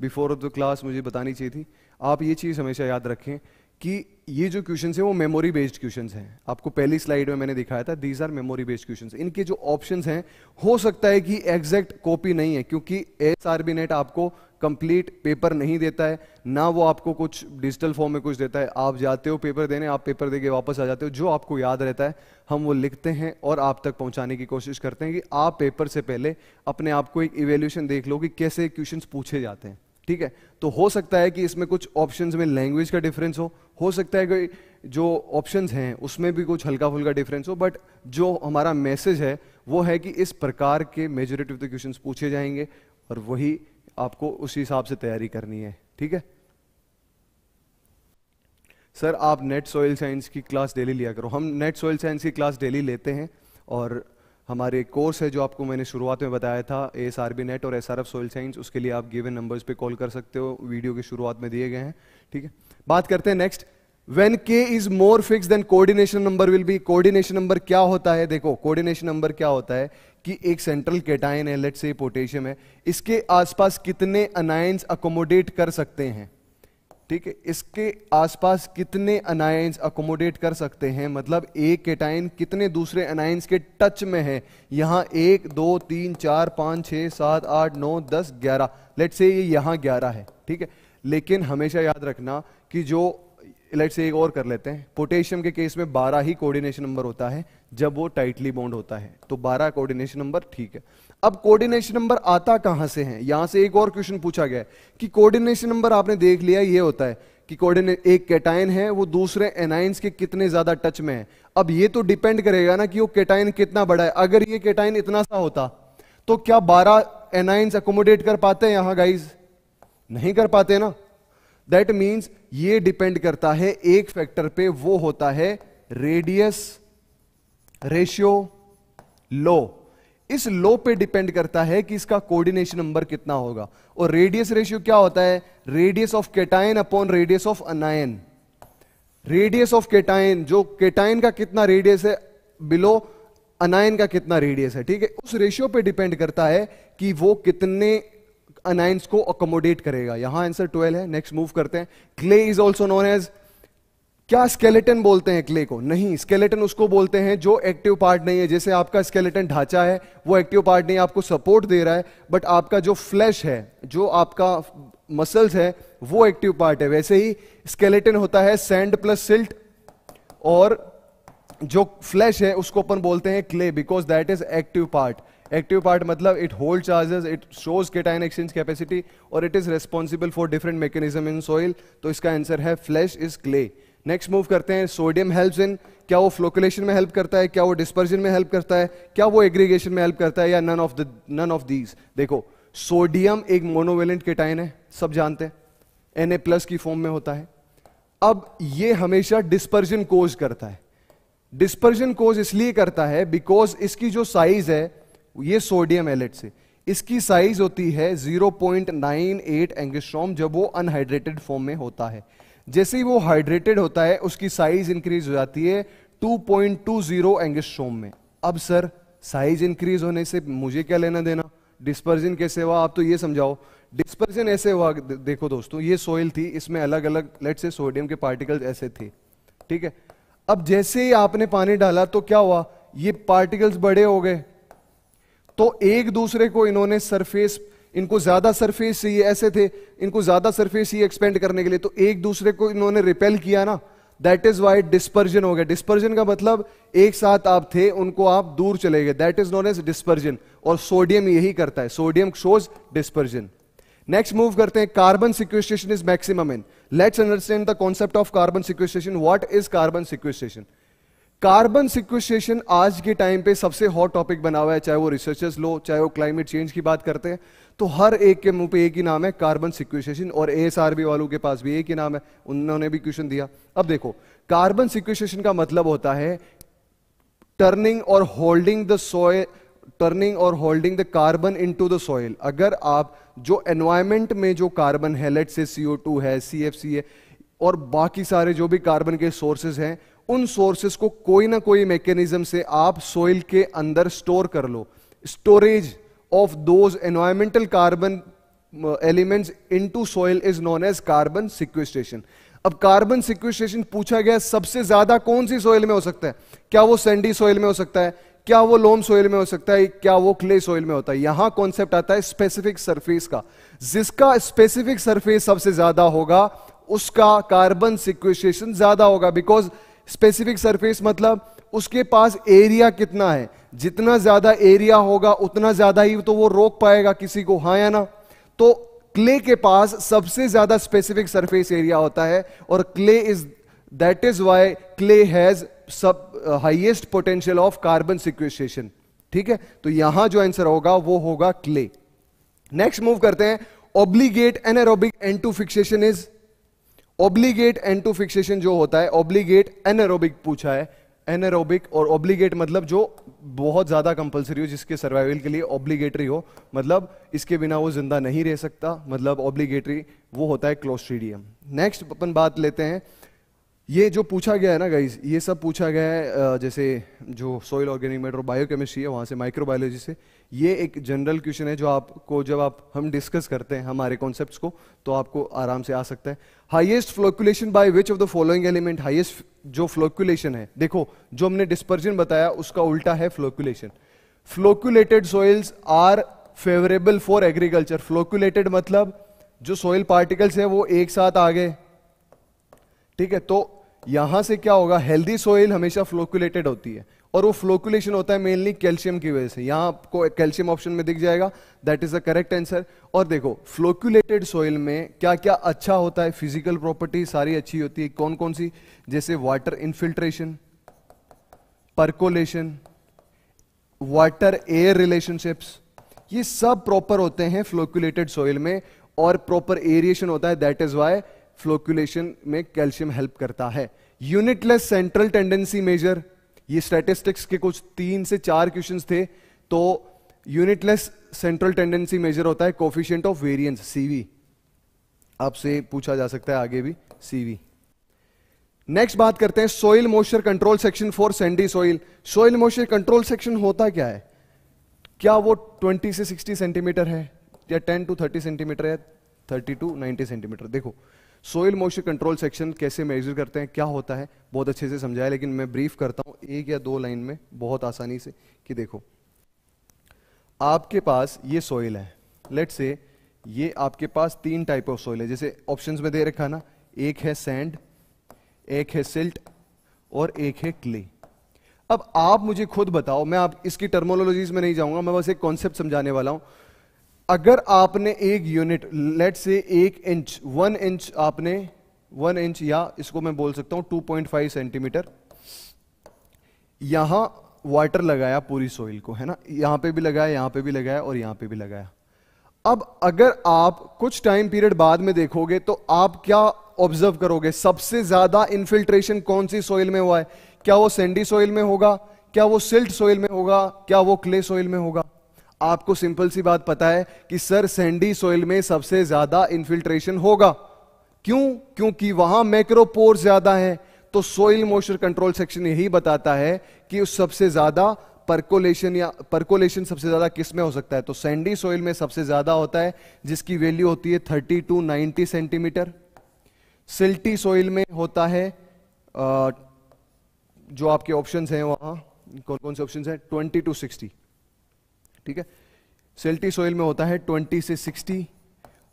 बिफोर द क्लास मुझे बतानी चाहिए थी आप ये चीज़ हमेशा याद रखें कि ये जो क्वेश्चन है वो मेमोरी बेस्ड क्वेश्चन हैं आपको पहली स्लाइड में मैंने दिखाया था these are memory based question इनके जो ऑप्शन हैं हो सकता है कि एग्जैक्ट कॉपी नहीं है क्योंकि एस आर बी नेट आपको कंप्लीट पेपर नहीं देता है ना वो आपको कुछ डिजिटल फॉर्म में कुछ देता है आप जाते हो पेपर देने आप पेपर दे के वापस आ जाते हो जो आपको याद रहता है हम वो लिखते हैं और आप तक पहुंचाने की कोशिश करते हैं कि आप पेपर से पहले अपने आप को एक इवेल्यूशन देख लो कि कैसे क्वेश्चन पूछे जाते हैं ठीक है तो हो सकता है कि इसमें कुछ ऑप्शन में लैंग्वेज का डिफरेंस हो हो सकता है कि जो ऑप्शन हैं उसमें भी कुछ हल्का फुल्का डिफरेंस हो बट जो हमारा मैसेज है वो है कि इस प्रकार के मेजोरिटी ऑफ द क्वेश्चन पूछे जाएंगे और वही आपको उसी हिसाब से तैयारी करनी है ठीक है सर आप नेट सोयल साइंस की क्लास डेली लिया करो हम नेट सोयल साइंस की क्लास डेली लेते हैं और हमारे कोर्स है जो आपको मैंने शुरुआत में बताया था एस नेट और S R F soil science उसके लिए आप गिवन नंबर्स पे कॉल कर सकते हो वीडियो की शुरुआत में दिए गए हैं ठीक है बात करते हैं next when K is more fix than coordination number will be coordination number क्या होता है देखो कोऑर्डिनेशन नंबर क्या होता है कि एक सेंट्रल केटाइन है लेट से पोटेशियम है इसके आसपास कितने अनायंस अकोमोडेट कर सकते हैं ठीक है इसके आसपास कितने अनायंस अकोमोडेट कर सकते हैं मतलब एक केटाइन कितने दूसरे अनायंस के टच में है यहां एक दो तीन चार पांच छह सात आठ नौ दस ग्यारह लेट से ये यहां ग्यारह है ठीक है लेकिन हमेशा याद रखना कि जो लेट से एक और कर लेते हैं पोटेशियम के केस में 12 ही कोऑर्डिनेशन नंबर होता है जब वो टाइटली बॉन्ड होता है तो 12 कोऑर्डिनेशन नंबर ठीक है अब कोऑर्डिनेशन नंबर आता कहां से है यहां से एक और क्वेश्चन पूछा गया कि कोऑर्डिनेशन नंबर आपने देख लिया ये होता है कि कोऑर्डिनेट एक कैटाइन है वो दूसरे एनाइंस के कितने ज्यादा टच में है अब ये तो डिपेंड करेगा ना कि वो कैटाइन कितना बड़ा है अगर ये कैटाइन इतना सा होता तो क्या 12 एनाइंस अकोमोडेट कर पाते हैं यहां गाइज नहीं कर पाते ना दैट मीन्स ये डिपेंड करता है एक फैक्टर पे वो होता है रेडियस रेशियो लो इस लो पे डिपेंड करता है कि इसका कोऑर्डिनेशन नंबर कितना होगा और रेडियस रेशियो क्या होता है radius of cation upon radius of anion radius of cation जो केटाइन का कितना रेडियस है बिलो अनायन का कितना रेडियस है ठीक है उस रेशियो पे डिपेंड करता है कि वो कितने अनाइंस को अकोमोडेट करेगा यहां आंसर ट्वेल्व है नेक्स्ट मूव करते हैं clay is also known as क्या स्केलेटन बोलते हैं क्ले को नहीं स्केलेटन उसको बोलते हैं जो एक्टिव पार्ट नहीं है जैसे आपका स्केलेटन ढांचा है वो एक्टिव पार्ट नहीं आपको सपोर्ट दे रहा है बट आपका जो फ्लैश है जो आपका मसल्स है वो एक्टिव पार्ट है वैसे ही स्केलेटन होता है सैंड प्लस सिल्ट और जो फ्लैश है उसको अपन बोलते हैं clay because that is active part active part मतलब it hold charges it shows cation exchange capacity और it is responsible for different mechanism in soil तो इसका आंसर है flash is clay next move करते हैं सोडियम हेल्प इन क्या वो flocculation में हेल्प करता है क्या वो डिस्पर्जन में हेल्प करता है क्या वो एग्रीगेशन में हेल्प करता है या none of the none of these देखो सोडियम एक मोनोवेलेंट केटाइन है सब जानते हैं एन प्लस की फॉर्म में होता है अब ये हमेशा डिस्पर्जन कोज करता है डिस्पर्जन कोज इसलिए करता है बिकॉज इसकी जो साइज है ये सोडियम एलेट से इसकी साइज होती है 0.98 एंगस्ट्रॉम जब वो अनहाइड्रेटेड फॉर्म में होता है जैसे ही वो हाइड्रेटेड होता है उसकी साइज इंक्रीज हो जाती है 2.20 पॉइंट में अब सर साइज इंक्रीज होने से मुझे क्या लेना देना डिस्पर्जन कैसे हुआ आप तो ये समझाओ डिस्पर्जन ऐसे हुआ देखो दोस्तों ये सोइल थी इसमें अलग अलग लेट से सोडियम के पार्टिकल्स ऐसे थे ठीक है अब जैसे ही आपने पानी डाला तो क्या हुआ ये पार्टिकल्स बड़े हो गए तो एक दूसरे को इन्होंने सरफेस इनको ज्यादा सरफेस चाहिए ऐसे थे इनको ज्यादा सरफेस चाहिए एक्सपेंड करने के लिए तो एक दूसरे को इन्होंने रिपेल किया ना दैट इज वाई डिस्पर्जन हो गया डिस्पर्जन का मतलब एक साथ आप थे उनको आप दूर चले गए that is known as dispersion और सोडियम यही करता है sodium shows dispersion next move करते हैं carbon sequestration is maximum in let's understand the concept of carbon sequestration what is carbon sequestration carbon sequestration आज के टाइम पे सबसे हॉट टॉपिक बना हुआ है चाहे वो रिसर्चर्स लो चाहे वो क्लाइमेट चेंज की बात करते हैं तो हर एक के मुंह पे एक ही नाम है कार्बन सिक्वेस्ट्रेशन और एएसआरबी वालों के पास भी एक ही नाम है उन्होंने भी क्वेश्चन दिया अब देखो कार्बन सिक्वेस्ट्रेशन का मतलब होता है टर्निंग और होल्डिंग द सॉयल टर्निंग और holding the carbon in the soil अगर आप जो एनवायरमेंट में जो कार्बन है लेट से सीओ है सी है और बाकी सारे जो भी कार्बन के सोर्सेज हैं उन सोर्सेस को कोई ना कोई मैकेनिज्म से आप सोइल के अंदर स्टोर कर लो storage of those environmental carbon elements into soil is known as carbon sequestration अब कार्बन सिक्वेस्टेशन पूछा गया सबसे ज्यादा कौन सी सॉइल में हो सकता है क्या वो सैंडी सॉइल में हो सकता है क्या वो लोम सोइल में हो सकता है क्या वो क्ले सोइल में होता है यहां कॉन्सेप्ट आता है स्पेसिफिक सरफेस का जिसका स्पेसिफिक सरफेस सबसे ज्यादा होगा उसका कार्बन सिक्वेस्टेशन ज्यादा होगा बिकॉज स्पेसिफिक सरफेस मतलब उसके पास एरिया कितना है जितना ज्यादा एरिया होगा उतना ज्यादा ही तो वो रोक पाएगा किसी को हाँ या ना तो क्ले के पास सबसे ज्यादा स्पेसिफिक सरफेस एरिया होता है और clay is that is why clay has सब highest potential of carbon sequestration ठीक है तो यहां जो आंसर होगा वो होगा क्ले नेक्स्ट मूव करते हैं obligate anaerobic N two fixation is obligate N two fixation जो होता है ऑब्लीगेट एनरोबिक पूछा है एनरोबिक और ऑब्लीगेट मतलब जो बहुत ज्यादा कंपलसरी हो जिसके सर्वाइवल के लिए ऑब्लीगेटरी हो मतलब इसके बिना वो जिंदा नहीं रह सकता मतलब ऑब्लीगेटरी वो होता है क्लोस्ट्रीडियम नेक्स्ट अपन बात लेते हैं ये जो पूछा गया है ना गाइज ये सब पूछा गया है जैसे जो सोइल ऑर्गेनिक मेटर बायोकेमिस्ट्री है वहां से माइक्रोबायोलॉजी से ये एक जनरल क्वेश्चन है जो आपको जब आप हम डिस्कस करते हैं हमारे कॉन्सेप्ट को तो आपको आराम से आ सकता है highest flocculation by which of the following element highest जो फ्लोकुलेशन है देखो जो हमने डिस्पर्जन बताया उसका उल्टा है flocculation flocculated soils are favourable for agriculture flocculated मतलब जो सॉइल पार्टिकल्स है वो एक साथ आ गए ठीक है तो यहां से क्या होगा हेल्दी सॉइल हमेशा फ्लोकुलेटेड होती है और वो फ्लोकुलेशन होता है मेनली कैल्शियम की वजह से यहां आपको कैल्शियम ऑप्शन में दिख जाएगा that is the correct answer और देखो फ्लोकुलेटेड सॉइल में क्या क्या अच्छा होता है फिजिकल प्रॉपर्टी सारी अच्छी होती है कौन कौन सी जैसे water infiltration percolation water air relationships ये सब प्रॉपर होते हैं फ्लोकुलेटेड सॉइल में और प्रॉपर एरिएशन होता है दैट इज वाई फ्लोकुलेशन में कैल्शियम हेल्प करता है यूनिटलेस सेंट्रल टेंडेंसी मेजर ये स्टैटिस्टिक्स के कुछ तीन से चार क्वेश्चंस थे तो यूनिटलेस सेंट्रल टेंडेंसी मेजर होता है कोफिशियंट ऑफ वेरियंस सीवी आपसे पूछा जा सकता है आगे भी सीवी नेक्स्ट बात करते हैं soil moisture control section for sandy soil soil moisture control section होता क्या है क्या वो 20 से 60 सेंटीमीटर है या 10 टू 30 सेंटीमीटर है 30 टू 90 सेंटीमीटर देखो सोइल मॉइस्चर कंट्रोल सेक्शन कैसे मेजर करते हैं क्या होता है बहुत अच्छे से समझाया लेकिन मैं ब्रीफ करता हूं एक या दो लाइन में बहुत आसानी से कि देखो आपके पास ये सोइल है लेट से ये आपके पास तीन टाइप ऑफ सोइल है जैसे ऑप्शंस में दे रखा ना एक है सैंड एक है सिल्ट और एक है क्ले अब आप मुझे खुद बताओ मैं आप इसकी टर्मोलॉजीज में नहीं जाऊंगा मैं बस एक कॉन्सेप्ट समझाने वाला हूं अगर आपने एक यूनिट लेट से एक इंच वन इंच आपने वन इंच या इसको मैं बोल सकता हूं टू पॉइंट फाइव सेंटीमीटर यहां वाटर लगाया पूरी सोइल को है ना यहां पे भी लगाया यहां पे भी लगाया और यहां पे भी लगाया अब अगर आप कुछ टाइम पीरियड बाद में देखोगे तो आप क्या ऑब्जर्व करोगे सबसे ज्यादा इन्फिल्ट्रेशन कौन सी सोइल में हुआ है क्या वो सेंडी सोइल में होगा क्या वो सिल्ट सोइल में होगा क्या वो क्ले सोइल में होगा आपको सिंपल सी बात पता है कि सर सैंडी सोइल में सबसे ज्यादा इन्फिल्ट्रेशन होगा क्यों क्योंकि वहां मैक्रोपोर ज्यादा है तो सोइल मोइस्चर कंट्रोल सेक्शन यही बताता है कि उस सबसे ज्यादा परकोलेशन या परकोलेशन सबसे ज्यादा किस में हो सकता है तो सैंडी सोइल में सबसे ज्यादा होता है जिसकी वैल्यू होती है thirty to ninety centimetre silty soil में होता है जो आपके ऑप्शंस हैं वहां कौन कौन से ऑप्शंस हैं ट्वेंटी टू सिक्सटी ठीक है सेल्टी सोइल में होता है 20 से 60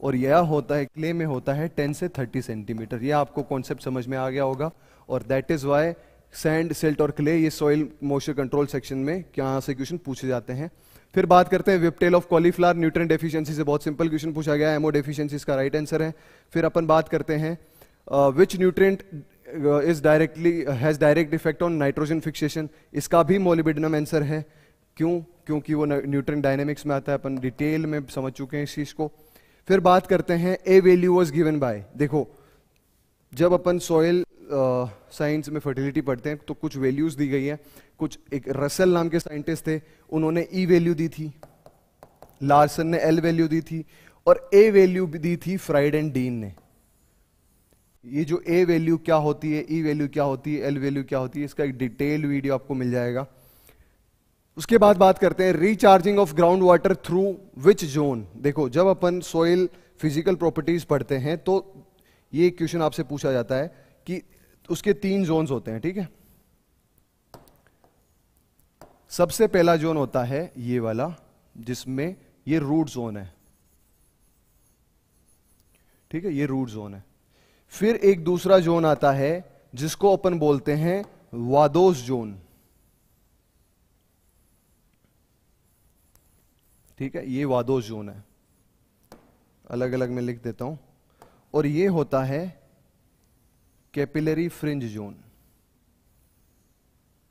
और यह होता है क्ले में होता है 10 से 30 सेंटीमीटर यह आपको कॉन्सेप्ट समझ में आ गया होगा और that is why sand silt और क्ले ये सॉइल मॉइस्चर कंट्रोल सेक्शन में क्या से क्वेश्चन पूछे जाते हैं फिर बात करते हैं whiptail of cauliflower nutrient deficiency से बहुत सिंपल क्वेश्चन पूछा गया एमओ डेफिशिएंसी इसका राइट आंसर है फिर अपन बात करते हैं which nutrient is directly has direct effect on nitrogen fixation इसका भी मोलिबिडनम आंसर है क्यों क्योंकि वो न्यूट्रन डायनेमिक्स में आता है अपन डिटेल में समझ चुके हैं इस चीज़ को फिर बात करते हैं A value was given by देखो जब अपन सॉयल साइंस में फर्टिलिटी पढ़ते हैं तो कुछ वैल्यूज दी गई हैं कुछ एक रसल नाम के साइंटिस्ट थे उन्होंने ई e वैल्यू दी थी लार्सन ने एल वैल्यू दी थी और ए वैल्यू दी थी फ्राइड एंड डीन ने ये जो ए वैल्यू क्या होती है ई e वैल्यू क्या होती है एल वैल्यू क्या होती है इसका एक डिटेल वीडियो आपको मिल जाएगा उसके बाद बात करते हैं recharging of ground water through which zone देखो जब अपन सोइल फिजिकल प्रॉपर्टीज पढ़ते हैं तो ये क्वेश्चन आपसे पूछा जाता है कि उसके तीन जोन होते हैं ठीक है सबसे पहला जोन होता है ये वाला जिसमें ये रूट जोन है ठीक है ये रूट जोन है फिर एक दूसरा जोन आता है जिसको अपन बोलते हैं वादोस जोन ठीक है ये वादो जोन है अलग अलग मैं लिख देता हूं और ये होता है कैपिलरी फ्रिंज जोन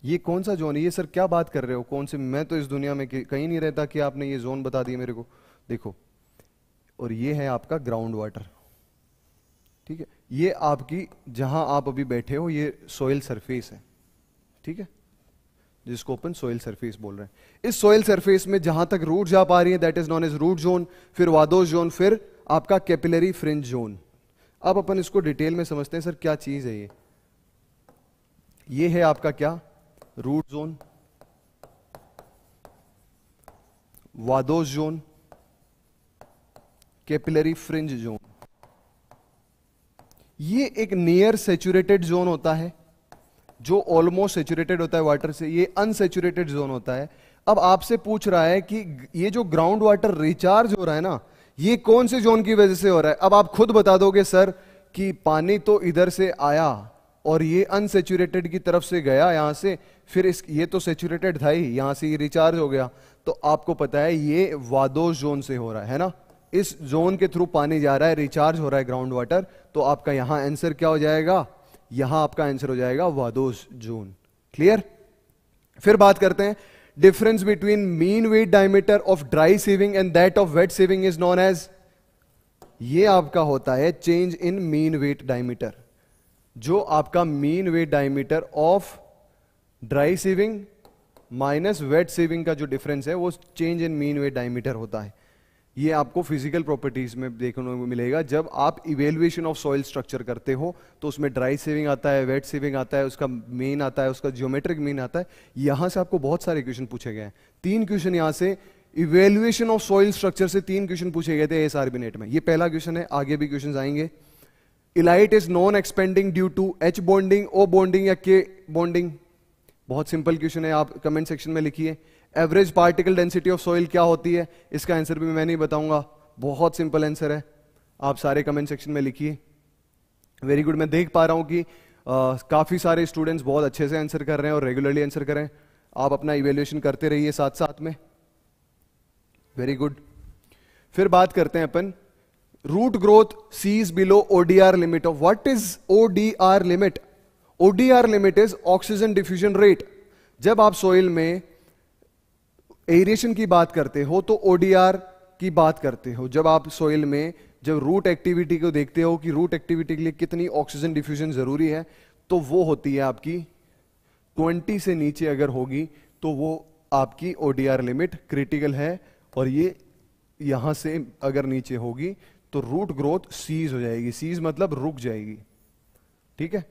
ये कौन सा जोन है ये सर क्या बात कर रहे हो कौन से मैं तो इस दुनिया में कहीं नहीं रहता कि आपने ये जोन बता दिया मेरे को देखो और ये है आपका ग्राउंड वाटर ठीक है ये आपकी जहां आप अभी बैठे हो ये सोयल सरफेस है ठीक है जिसको अपन सोयल सरफेस बोल रहे हैं इस सोयल सरफेस में जहां तक रूट जा पा रही है that is known as root zone फिर वादोस जोन फिर आपका कैपिलरी फ्रिंज जोन अब अपन इसको डिटेल में समझते हैं सर क्या चीज है ये ये है आपका क्या root zone vadose zone capillary fringe zone ये एक नियर सेचुरेटेड जोन होता है जो ऑलमोस्ट सेचुरेटेड होता है वाटर से ये अनसेचुरेटेड जोन होता है अब आपसे पूछ रहा है कि ये जो ग्राउंड वाटर रिचार्ज हो रहा है ना ये कौन से जोन की वजह से हो रहा है अब आप खुद बता दोगे सर कि पानी तो इधर से आया और ये अनसेचुरेटेड की तरफ से गया यहां से फिर इस ये तो सेचुरेटेड था ही यहां से ये रिचार्ज हो गया तो आपको पता है ये वादो जोन से हो रहा है ना इस जोन के थ्रू पानी जा रहा है रिचार्ज हो रहा है ग्राउंड वाटर तो आपका यहां आंसर क्या हो जाएगा यहां आपका आंसर हो जाएगा वादोस जोन क्लियर फिर बात करते हैं difference between mean weight diameter of dry sieving and that of wet sieving is known as ये आपका होता है change in mean weight diameter जो आपका mean weight diameter of dry sieving minus wet sieving का जो डिफरेंस है वो change in mean weight diameter होता है ये आपको फिजिकल प्रॉपर्टीज में देखने को मिलेगा जब आप इवेल्युएशन ऑफ सॉइल स्ट्रक्चर करते हो तो उसमें ड्राई सेविंग आता है वेट सेविंग आता है उसका मेन आता है उसका जियोमेट्रिक मेन आता है यहां से आपको बहुत सारे क्वेश्चन पूछे गए हैं तीन क्वेश्चन यहाँ से इवेल्युएशन ऑफ सॉइल स्ट्रक्चर से तीन क्वेश्चन पूछे गए थे एस नेट में ये पहला क्वेश्चन है आगे भी क्वेश्चन आएंगे illite is non expanding due to H bonding O bonding या के बॉन्डिंग बहुत सिंपल क्वेश्चन है आप कमेंट सेक्शन में लिखिए average particle density of soil क्या होती है इसका आंसर भी मैं नहीं बताऊंगा बहुत सिंपल आंसर है आप सारे कमेंट सेक्शन में लिखिए वेरी गुड मैं देख पा रहा हूं कि आ, काफ़ी सारे स्टूडेंट्स बहुत अच्छे से आंसर कर रहे हैं और रेगुलरली आंसर करें आप अपना इवेल्युएशन करते रहिए साथ साथ में वेरी गुड फिर बात करते हैं अपन root growth ceases below ODR limit of what is ODR limit ODR limit is oxygen diffusion rate जब आप सोइल में एरिएशन की बात करते हो तो ओडीआर की बात करते हो जब आप सोइल में जब रूट एक्टिविटी को देखते हो कि रूट एक्टिविटी के लिए कितनी ऑक्सीजन डिफ्यूजन जरूरी है तो वो होती है आपकी 20 से नीचे अगर होगी तो वो आपकी ओडीआर लिमिट क्रिटिकल है और ये यहां से अगर नीचे होगी तो रूट ग्रोथ सीज हो जाएगी सीज मतलब रुक जाएगी ठीक है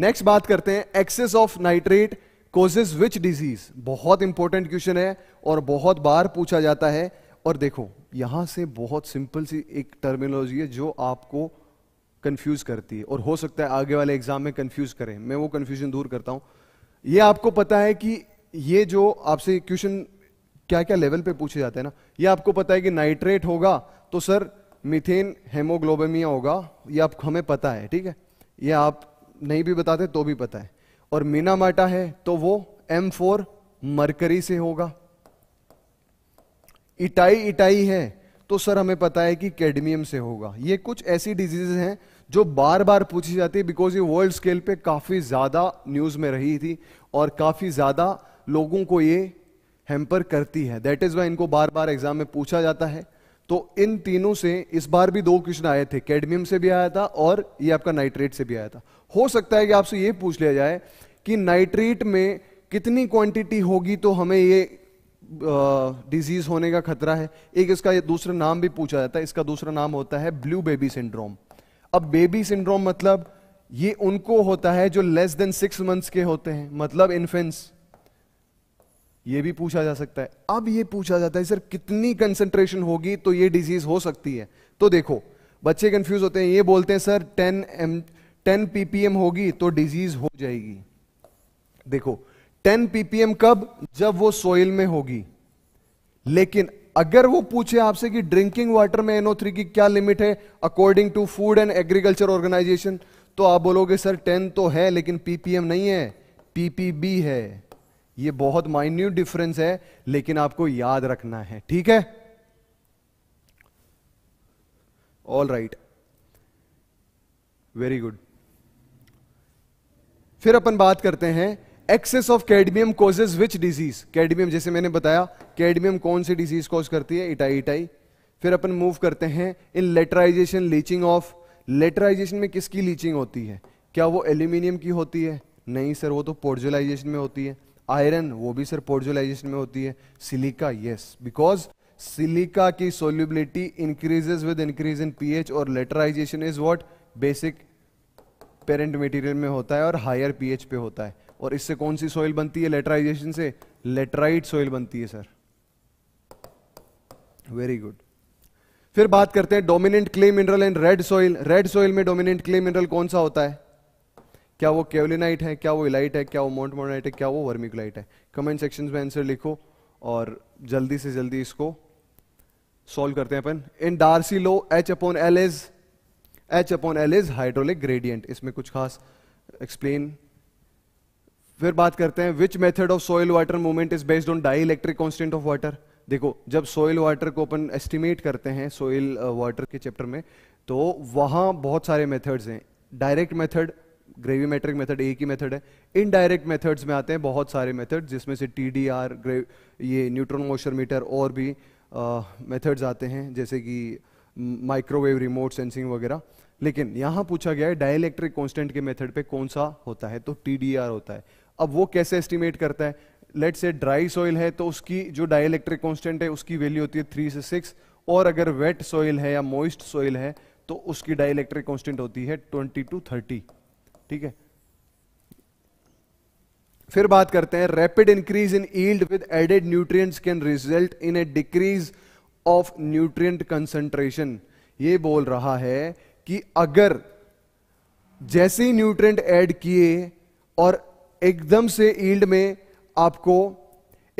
नेक्स्ट बात करते हैं excess of nitrate causes which disease बहुत इंपॉर्टेंट क्वेश्चन है और बहुत बार पूछा जाता है और देखो यहां से बहुत सिंपल सी एक टर्मिनोलॉजी है जो आपको कंफ्यूज करती है और हो सकता है आगे वाले एग्जाम में कंफ्यूज करें मैं वो कंफ्यूजन दूर करता हूं ये आपको पता है कि ये जो आपसे क्वेश्चन क्या क्या लेवल पे पूछे जाते हैं ना ये आपको पता है कि नाइट्रेट होगा तो सर मिथेन हेमोग्लोबेमिया होगा ये आप हमें पता है ठीक है ये आप नहीं भी बताते तो भी पता है और मीना माटा है तो वो एम फोर मरकरी से होगा इटाई इटाई है तो सर हमें पता है कि कैडमियम से होगा ये कुछ ऐसी डिजीजेज हैं जो बार बार पूछी जाती है बिकॉज ये वर्ल्ड स्केल पे काफ़ी ज़्यादा न्यूज़ में रही थी और काफ़ी ज़्यादा लोगों को ये हेम्पर करती है दैट इज़ वाई इनको बार बार एग्जाम में पूछा जाता है तो इन तीनों से इस बार भी दो क्वेश्चन आए थे कैडमियम से भी आया था और ये आपका नाइट्रेट से भी आया था हो सकता है कि आपसे ये पूछ लिया जाए कि नाइट्रेट में कितनी क्वांटिटी होगी तो हमें ये डिजीज होने का खतरा है एक इसका दूसरा नाम भी पूछा जाता है इसका दूसरा नाम होता है ब्लू बेबी सिंड्रोम अब बेबी सिंड्रोम मतलब ये उनको होता है जो लेस देन सिक्स मंथ्स के होते हैं मतलब इन्फेंट्स ये भी पूछा जा सकता है अब ये पूछा जाता है सर कितनी कंसेंट्रेशन होगी तो ये डिजीज हो सकती है तो देखो बच्चे कंफ्यूज होते हैं ये बोलते हैं sir ten M ten ppm होगी तो डिजीज हो जाएगी देखो टेन पीपीएम कब जब वो सोइल में होगी लेकिन अगर वो पूछे आपसे कि ड्रिंकिंग वाटर में थ्री की क्या लिमिट है according to food and agriculture organisation तो आप बोलोगे सर टेन तो है लेकिन पीपीएम नहीं है पीपीबी है ये बहुत माइन्यूट डिफरेंस है लेकिन आपको याद रखना है ठीक है ऑल राइट वेरी गुड फिर अपन बात करते हैं excess of cadmium causes which disease cadmium जैसे मैंने बताया कैडमियम कौन सी डिजीज कॉज करती है इटाई इटाई फिर अपन मूव करते हैं in laterisation leaching of laterisation में किसकी लीचिंग होती है क्या वो एल्यूमिनियम की होती है नहीं सर वो तो पोर्जुलाइजेशन में होती है आयरन वो भी सर पोर्जुलाइजेशन में होती है सिलिका यस बिकॉज सिलिका की solubility increases with increase in pH और laterisation is what basic parent material में होता है और हायर पीएच पे होता है और इससे कौन सी सॉइल बनती है लेटराइजेशन से लेटराइट सॉइल बनती है सर वेरी गुड फिर बात करते हैं dominant clay mineral and red soil red soil में डोमिनेंट क्ले मिनरल कौन सा होता है क्या वो केवलिनाइट है क्या वो इलाइट है क्या वो मोन्ट मोनाइट है क्या वो वर्मिकुलाइट है कमेंट सेक्शन में आंसर लिखो और जल्दी से जल्दी इसको सॉल्व करते हैं अपन in Darcy law H upon L is H upon L is hydraulic gradient इसमें कुछ खास एक्सप्लेन फिर बात करते हैं which method of soil water movement is based on dielectric constant of water देखो जब सॉइल वाटर को अपन एस्टिमेट करते हैं सॉइल वाटर uh, के चैप्टर में तो वहां बहुत सारे मेथड्स हैं डायरेक्ट मेथड ग्रेविमेट्रिक मेथड एक ही मेथड है इनडायरेक्ट मेथड्स में आते हैं बहुत सारे मेथड जिसमें से टी डी आर ये न्यूट्रॉन मोशन मीटर और भी मेथड्स uh, आते हैं जैसे कि माइक्रोवेव रिमोट सेंसिंग वगैरह लेकिन यहां पूछा गया है डायलैक्ट्रिक कॉन्स्टेंट के मेथड पे कौन सा होता है तो टीडीआर होता है अब वो कैसे एस्टिमेट करता है लेट से ड्राई सॉइल है तो उसकी जो डायलैक्ट्रिक कॉन्स्टेंट है उसकी वैल्यू होती है थ्री से सिक्स और अगर वेट सॉइल है या मोइस्ट सॉइल है तो उसकी डायलैक्ट्रिक कॉन्स्टेंट होती है ट्वेंटी टू थर्टी ठीक है फिर बात करते हैं rapid increase in yield with added nutrients can result in a decrease of nutrient concentration ये बोल रहा है कि अगर जैसे ही न्यूट्रेंट ऐड किए और एकदम से ईल्ड में आपको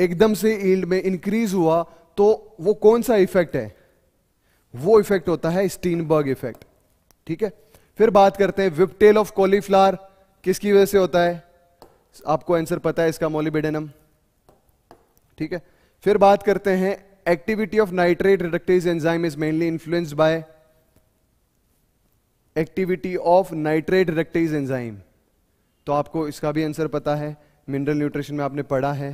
एकदम से ईल्ड में इंक्रीज हुआ तो वो कौन सा इफेक्ट है वो इफेक्ट होता है स्टीनबर्ग इफेक्ट ठीक है फिर बात करते हैं विपटेल ऑफ कॉलीफ्लावर किसकी वजह से होता है आपको आंसर पता है इसका मोलिबेडेनम ठीक है फिर बात करते हैं activity of nitrate reductase enzyme is mainly influenced by activity of nitrate reductase enzyme तो आपको इसका भी आंसर पता है मिनरल न्यूट्रिशन में आपने पढ़ा है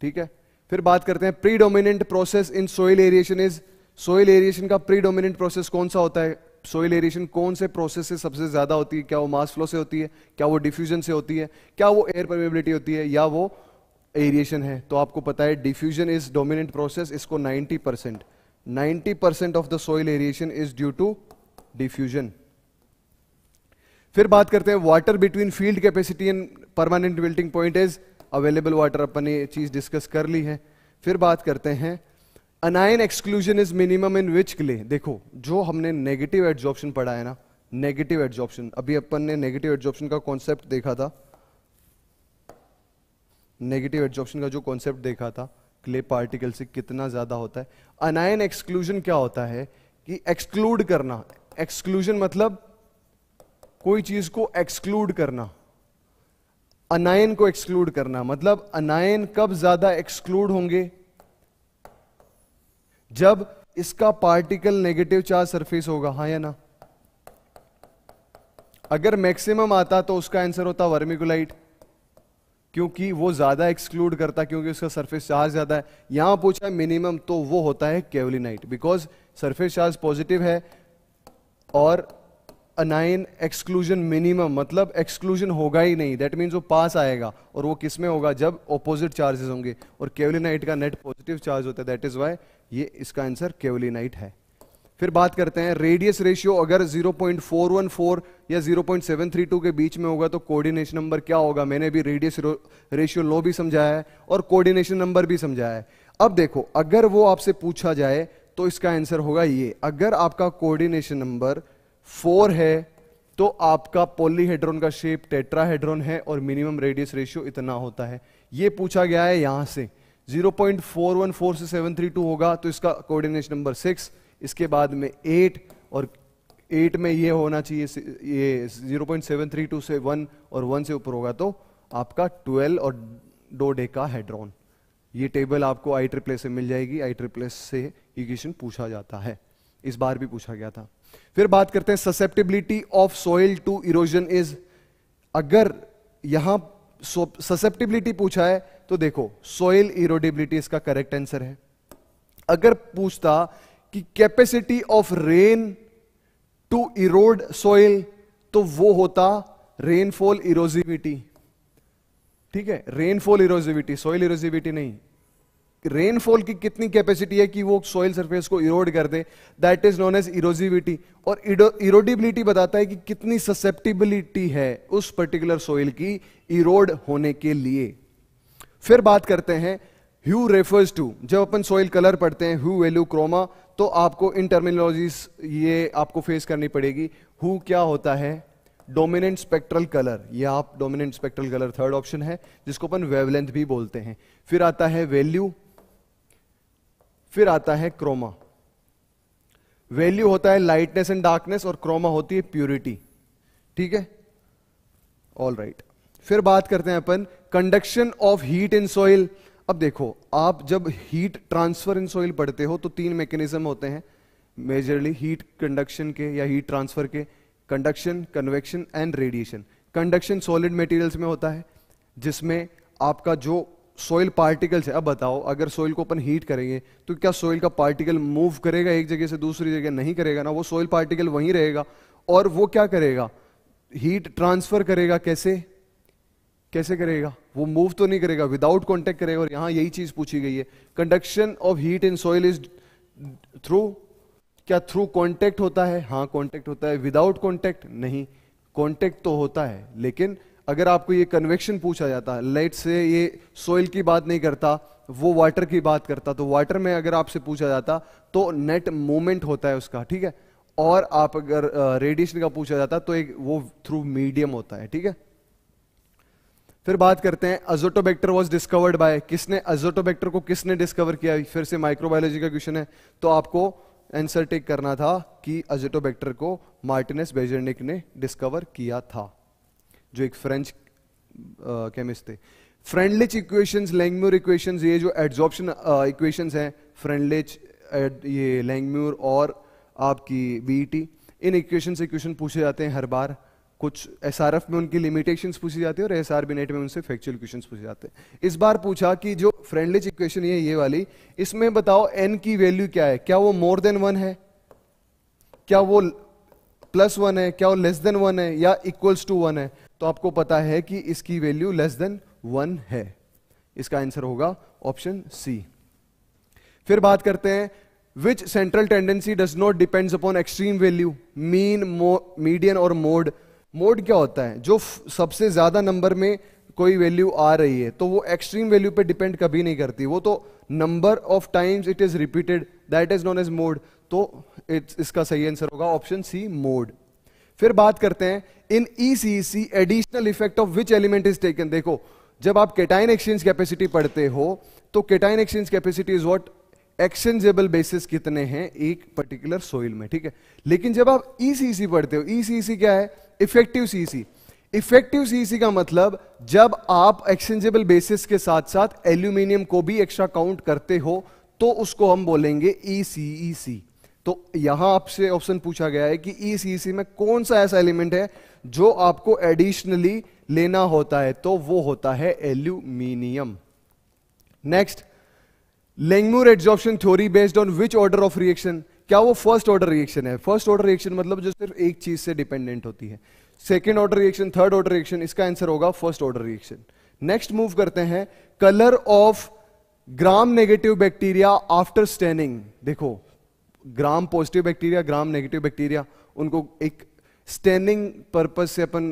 ठीक है फिर बात करते हैं predominant process in soil aeration is soil aeration का प्रीडोमिनेंट प्रोसेस कौन सा होता है सोइल एरिएशन कौन से प्रोसेस से सबसे ज्यादा होती है क्या वो मास फ्लो से होती है क्या वो डिफ्यूजन से होती है क्या वो एयर परमेबिलिटी होती है या वो एरिएशन है तो आपको पता है डिफ्यूजन इज डोमिनेंट प्रोसेस इसको 90 percent ninety percent of the soil aeration is due to diffusion फिर बात करते हैं water between field capacity and permanent wilting point is available water अपन ये चीज डिस्कस कर ली है फिर बात करते हैं anion exclusion is minimum in which clay देखो जो हमने नेगेटिव एड्जॉर्प्शन पढ़ा है ना नेगेटिव एड्जॉर्प्शन अभी अपन ने नेगेटिव एड्जॉर्प्शन का कॉन्सेप्ट देखा था नेगेटिव एड्जॉर्प्शन का जो कॉन्सेप्ट देखा था क्ले पार्टिकल से कितना ज्यादा होता है अनायन एक्सक्लूजन क्या होता है कि एक्सक्लूड करना एक्सक्लूजन मतलब कोई चीज को एक्सक्लूड करना अनायन को एक्सक्लूड करना मतलब अनायन कब ज्यादा एक्सक्लूड होंगे जब इसका पार्टिकल नेगेटिव चार्ज सरफेस होगा हा या ना अगर मैक्सिमम आता तो उसका आंसर होता वर्मिकुलाइट क्योंकि वो ज्यादा एक्सक्लूड करता क्योंकि उसका सरफेस चार्ज ज्यादा है यहां पूछा मिनिमम तो वो होता है kaolinite because surface charge positive है और अनाइन एक्सक्लूजन मिनिमम मतलब एक्सक्लूजन होगा ही नहीं दैट मीन्स वो पास आएगा और वो किस में होगा जब ऑपोजिट चार्जेस होंगे और केवलीनाइट का नेट पॉजिटिव चार्ज होता है दैट इज वाई ये इसका आंसर केवलीनाइट है फिर बात करते हैं रेडियस रेशियो अगर 0.414 या 0.732 के बीच में होगा तो कोऑर्डिनेशन नंबर क्या होगा मैंने भी रेडियस रेशियो लो भी समझाया है और कोऑर्डिनेशन नंबर भी समझाया है अब देखो अगर वो आपसे पूछा जाए तो इसका आंसर होगा ये अगर आपका कोऑर्डिनेशन नंबर फोर है तो आपका पोलीहेड्रोन का शेप टेट्राहेड्रोन है और मिनिमम रेडियस रेशियो इतना होता है यह पूछा गया है यहां से 0.414 से 732 होगा तो इसका कोऑर्डिनेशन नंबर सिक्स इसके बाद में एट और एट में यह होना चाहिए ये 0.732 से वन और वन से ऊपर होगा तो आपका ट्वेल्व और डोडे का हेड्रोन ये टेबल आपको आई ट्रिप्लेस से मिल जाएगी आई ट्रिप्लेस से ये क्वेश्चन पूछा जाता है इस बार भी पूछा गया था फिर बात करते हैं susceptibility of soil to erosion is अगर यहां ससेप्टिबिलिटी पूछा है तो देखो सॉइल इरोडेबिलिटी इसका करेक्ट आंसर है अगर पूछता कि capacity of rain to erode soil तो वो होता रेनफॉल इरोजिविटी ठीक है रेनफॉल इरोजिविटी सॉइल इरोजिविटी नहीं रेनफॉल की कितनी कैपेसिटी है कि वो सॉइल सरफेस को इरोड कर दे that is known as erosivity और इरोडिबिलिटी बताता है कि कितनी ससेप्टिबिलिटी है उस पर्टिकुलर सॉइल की इरोड होने के लिए फिर बात करते हैं ह्यू रेफर्स टू जब अपन सॉइल कलर पढ़ते हैं ह्यू वेल्यू क्रोमा तो आपको इन टर्मिनोलॉजीज ये आपको फेस करनी पड़ेगी हु क्या होता है डोमिनेंट स्पेक्ट्रल कलर ये आप dominant spectral colour third option है जिसको अपन वेवलेंथ भी बोलते हैं फिर आता है वैल्यू फिर आता है क्रोमा वैल्यू होता है लाइटनेस एंड डार्कनेस और क्रोमा होती है प्योरिटी ठीक है ऑल राइट right. फिर बात करते हैं अपन conduction of heat in soil अब देखो आप जब हीट ट्रांसफर इन सॉइल पढ़ते हो तो तीन मैकेनिज्म होते हैं मेजरली हीट कंडक्शन के या हीट ट्रांसफर के conduction convection and radiation conduction solid materials में होता है जिसमें आपका जो सोइल पार्टिकल्स है अब बताओ अगर सोइल को अपन हीट करेंगे तो क्या सोइल का पार्टिकल मूव करेगा एक जगह से दूसरी जगह नहीं करेगा ना वो सोइल पार्टिकल वहीं रहेगा और वो क्या करेगा हीट ट्रांसफर करेगा कैसे कैसे करेगा वो मूव तो नहीं करेगा विदाउट कॉन्टेक्ट करेगा और यहां यही चीज पूछी गई है conduction of heat in soil is through क्या थ्रू कॉन्टेक्ट होता है हाँ कॉन्टेक्ट होता है विदाउट कॉन्टेक्ट नहीं कॉन्टेक्ट तो होता है लेकिन अगर आपको ये कन्वेक्शन पूछा जाता लेट से ये सोइल की बात नहीं करता वो वाटर की बात करता तो वाटर में अगर आपसे पूछा जाता तो नेट मोमेंट होता है उसका ठीक है और आप अगर रेडिएशन का पूछा जाता तो एक वो थ्रू मीडियम होता है ठीक है फिर बात करते हैं अजोटोबैक्टर वॉज डिस्कवर्ड बाय किसने अजोटोबैक्टर को किसने डिस्कवर किया फिर से माइक्रोबायोलॉजी का क्वेश्चन है तो आपको आंसर टेक करना था कि अजोटोबैक्टर को मार्टिनस बेजरनिक ने डिस्कवर किया था जो एक फ्रेंच केमिस्ट uh, थे फ्रेंडलिच इक्वेशंस लैंगम्यूर इक्वेशंस ये जो एड्जॉर्प्शन इक्वेशंस uh, हैं फ्रेंडलिच ये लैंगम्यूर और आपकी बीटी e इन इक्वेशन से क्वेश्चन पूछे जाते हैं हर बार कुछ एस में उनकी लिमिटेशंस पूछी जाती है और एस आर नेट में उनसे फैक्चुअल क्वेश्चंस पूछे जाते हैं इस बार पूछा कि जो फ्रेंडलिच इक्वेशन है ये वाली इसमें बताओ एन की वैल्यू क्या है क्या वो मोर देन वन है क्या वो प्लस वन है क्या वो लेस देन वन है या इक्वल्स टू वन है तो आपको पता है कि इसकी वैल्यू लेस देन वन है इसका आंसर होगा ऑप्शन सी फिर बात करते हैं which central tendency does not depends upon extreme value mean median और मोड मोड क्या होता है जो सबसे ज्यादा नंबर में कोई वैल्यू आ रही है तो वो एक्सट्रीम वैल्यू पे डिपेंड कभी नहीं करती वो तो number of times it is repeated that is known as mode तो इट्स इसका सही आंसर होगा ऑप्शन सी मोड फिर बात करते हैं in CEC additional effect of which element is taken देखो जब आप केटाइन एक्सचेंज कैपेसिटी पढ़ते हो तो cation exchange capacity is what exchangeable bases कितने हैं एक पर्टिकुलर सोइल में ठीक है लेकिन जब आप ईसीसी e e पढ़ते हो ईसीसी e क्या है इफेक्टिव सीसी इफेक्टिव सीसी का मतलब जब आप एक्सचेंजेबल बेसिस के साथ साथ एल्यूमिनियम को भी एक्स्ट्रा काउंट करते हो तो उसको हम बोलेंगे ईसीईसी तो यहां आपसे ऑप्शन पूछा गया है कि ईसीसी e में कौन सा ऐसा एलिमेंट है जो आपको एडिशनली लेना होता है तो वो होता है aluminium next Langmuir adsorption theory based on which order of reaction क्या वो फर्स्ट ऑर्डर रिएक्शन है फर्स्ट ऑर्डर रिएक्शन मतलब जो सिर्फ एक चीज से डिपेंडेंट होती है second order reaction third order reaction इसका आंसर होगा first order reaction next move करते हैं colour of Gram negative bacteria after staining देखो Gram positive bacteria Gram negative bacteria उनको एक स्टैंडिंग पर्पज से अपन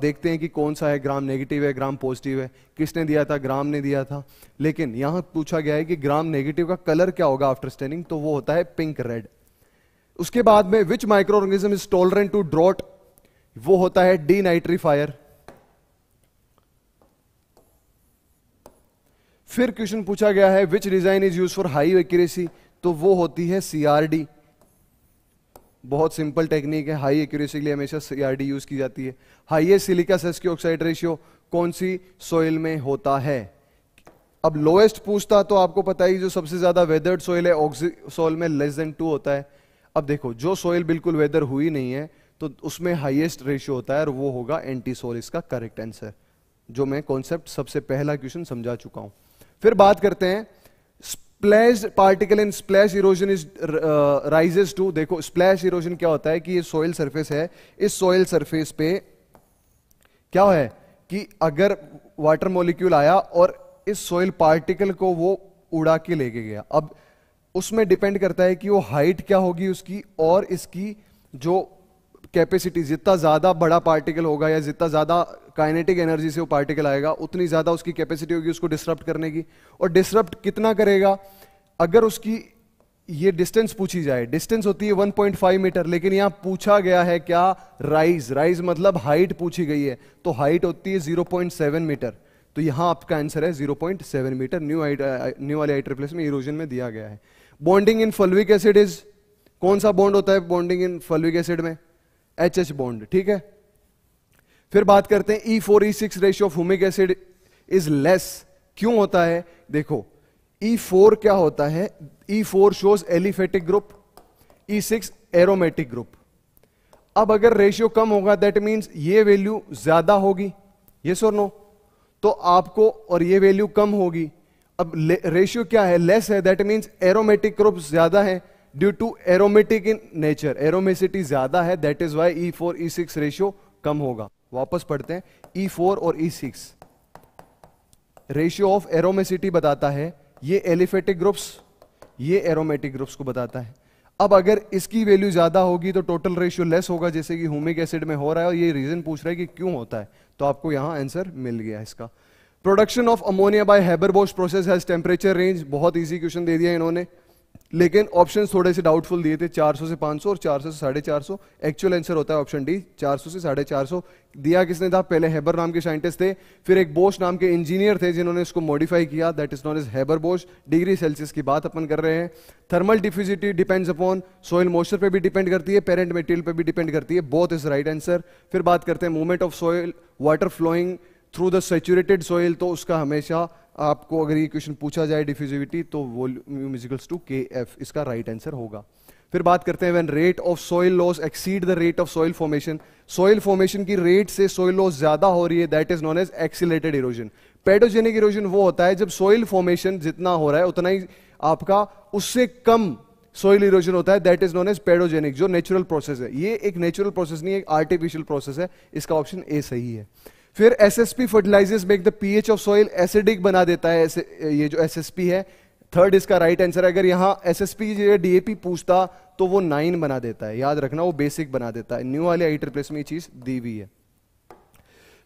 देखते हैं कि कौन सा है ग्राम नेगेटिव है ग्राम पॉजिटिव है किसने दिया था ग्राम ने दिया था लेकिन यहां पूछा गया है कि ग्राम नेगेटिव का कलर क्या होगा आफ्टर स्टैंडिंग तो वो होता है पिंक रेड उसके बाद में which micro microorganism is tolerant to drought वो होता है डी नाइट्रीफायर फिर क्वेश्चन पूछा गया है which design is use for high accuracy तो वो होती है सीआरडी बहुत सिंपल टेक्निक है हाई एक्यूरेसी के लिए हमेशा सीआरडी यूज की जाती है हाइए सिलिका सेस्की ऑक्साइड रेशियो कौन सी सोइल में होता है अब लोएस्ट पूछता तो आपको पता ही जो सबसे ज्यादा वेदर्ड सोइल है ऑक्सी सोइल में लेस देन टू होता है अब देखो जो सोइल बिल्कुल वेदर हुई नहीं है तो उसमें हाईएस्ट रेशियो होता है और वो होगा एंटी सोल इसका करेक्ट आंसर जो मैं कॉन्सेप्ट सबसे पहला क्वेश्चन समझा चुका हूं फिर बात करते हैं splash particle in splash erosion is raises to देखो स्प्लैश इरोजन क्या होता है कि ये सॉइल सरफेस है इस सॉइल सरफेस पे क्या है कि अगर वाटर मॉलिक्यूल आया और इस सॉइल पार्टिकल को वो उड़ा के लेके गया अब उसमें डिपेंड करता है कि वो हाइट क्या होगी उसकी और इसकी जो कैपेसिटी जितना ज़्यादा बड़ा पार्टिकल होगा या जितना ज़्यादा काइनेटिक एनर्जी से वो पार्टिकल आएगा उतनी ज़्यादा उसकी कैपेसिटी होगी उसको डिस्टरप्ट करने की और डिस्टरप्ट कितना करेगा अगर उसकी ये डिस्टेंस पूछी जाए डिस्टेंस होती है 1.5 मीटर लेकिन यहां पूछा गया है क्या राइज राइज मतलब हाइट पूछी गई है तो हाइट होती है 0.7 मीटर तो यहां आपका आंसर है 0.7 मीटर न्यू न्यू वाले आई रिप्लेस में इरोजन में दिया गया है bonding in fulvic acid is कौन सा बॉन्ड होता है बॉन्डिंग इन फलविक एसिड में एच एच बॉन्ड ठीक है फिर बात करते हैं E four E six ratio of humic acid is less क्यों होता है देखो ई e फोर क्या होता है E four shows aliphatic group E six aromatic group अब अगर रेशियो कम होगा दैट मीन्स ये वैल्यू ज्यादा होगी ये सो नो तो आपको और ये वैल्यू कम होगी अब रेशियो क्या है लेस है दैट मीन्स एरोमेटिक ग्रुप ज्यादा है due to aromatic in nature aromaticity ज्यादा है that is why E four E six ratio कम होगा वापस पढ़ते हैं ई e फोर और E six ratio of aromaticity बताता है ये एलिफेटिक ग्रुप्स ये एरोमेटिक ग्रुप्स को बताता है अब अगर इसकी वैल्यू ज्यादा होगी तो टोटल रेशियो लेस होगा जैसे कि ह्यूमिक एसिड में हो रहा है और ये रीजन पूछ रहा है कि क्यों होता है तो आपको यहां आंसर मिल गया इसका production of ammonia by Haber Bosch process has temperature range बहुत इजी क्वेश्चन दे दिया इन्होंने लेकिन ऑप्शन थोड़े से डाउटफुल दिए थे 400 से 500 और 400 से साढ़े चार एक्चुअल आंसर होता है ऑप्शन डी 400 से साढ़े चार दिया किसने था पहले हैबर नाम के साइंटिस्ट थे फिर एक बोश नाम के इंजीनियर थे जिन्होंने इसको मॉडिफाई किया that is known is Haber Bosch degree Celsius की बात अपन कर रहे हैं thermal diffusivity depends upon soil moisture पर भी डिपेंड करती है पेरेंट मेटेरियल पर भी डिपेंड करती है बोथ इज राइट आंसर फिर बात करते हैं movement of soil water flowing through the saturated soil तो उसका हमेशा आपको अगर ये क्वेश्चन पूछा जाए डिफ्यूजिविटी तो volume is equals to K F इसका राइट right आंसर होगा फिर बात करते हैं when rate of soil loss exceed the rate of soil formation soil formation की रेट से सॉइल लॉस ज्यादा हो रही है that is known as excited erosion pedogenic erosion वो होता है जब सॉइल फॉर्मेशन जितना हो रहा है उतना ही आपका उससे कम सॉइल इरोजन होता है that is known as pedogenic जो नेचुरल प्रोसेस है ये एक नेचुरल प्रोसेस नहीं एक आर्टिफिशियल प्रोसेस है इसका ऑप्शन ए सही है फिर SSP fertilizers make the pH of soil acidic बना देता है ये जो एसएसपी है थर्ड इसका राइट आंसर है अगर यहाँ एसएसपी की डीएपी पूछता तो वो नाइन बना देता है याद रखना वो बेसिक बना देता है न्यू वाले आई ट्रिप्लेस में चीज दी हुई है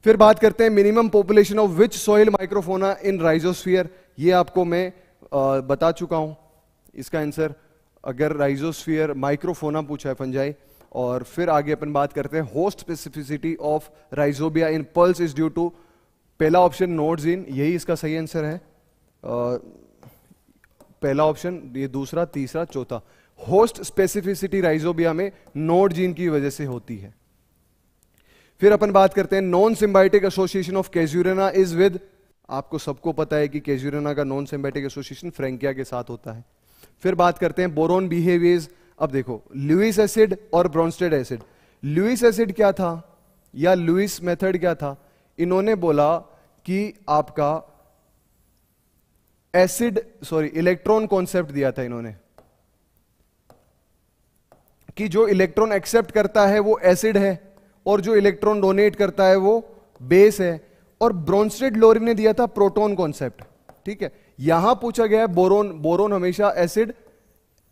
फिर बात करते हैं minimum population of which soil microfauna in rhizosphere ये आपको मैं आ, बता चुका हूं इसका आंसर अगर राइजोस्फियर माइक्रोफोना पूछा है फंजाई और फिर आगे अपन बात करते हैं host specificity of rhizobia in pulse is due to पहला ऑप्शन नोट जीन यही इसका सही आंसर है आ, पहला ऑप्शन ये दूसरा तीसरा चौथा होस्ट स्पेसिफिसिटी राइजोबिया में नोड जीन की वजह से होती है फिर अपन बात करते हैं non symbiotic association of casuarina is with आपको सबको पता है कि कैज्यूरेना का नॉन सिम्बाइटिक एसोसिएशन फ्रेंकिया के साथ होता है फिर बात करते हैं बोरोन बिहेवियर्स अब देखो लुइस एसिड और ब्रॉन्स्टेड एसिड लुइस एसिड क्या था या लुइस मेथड क्या था इन्होंने बोला कि आपका एसिड सॉरी इलेक्ट्रॉन कॉन्सेप्ट दिया था इन्होंने कि जो इलेक्ट्रॉन एक्सेप्ट करता है वो एसिड है और जो इलेक्ट्रॉन डोनेट करता है वो बेस है और ब्रॉन्स्टेड लोरी ने दिया था प्रोटोन कॉन्सेप्ट ठीक है यहां पूछा गया है बोरोन बोरोन हमेशा एसिड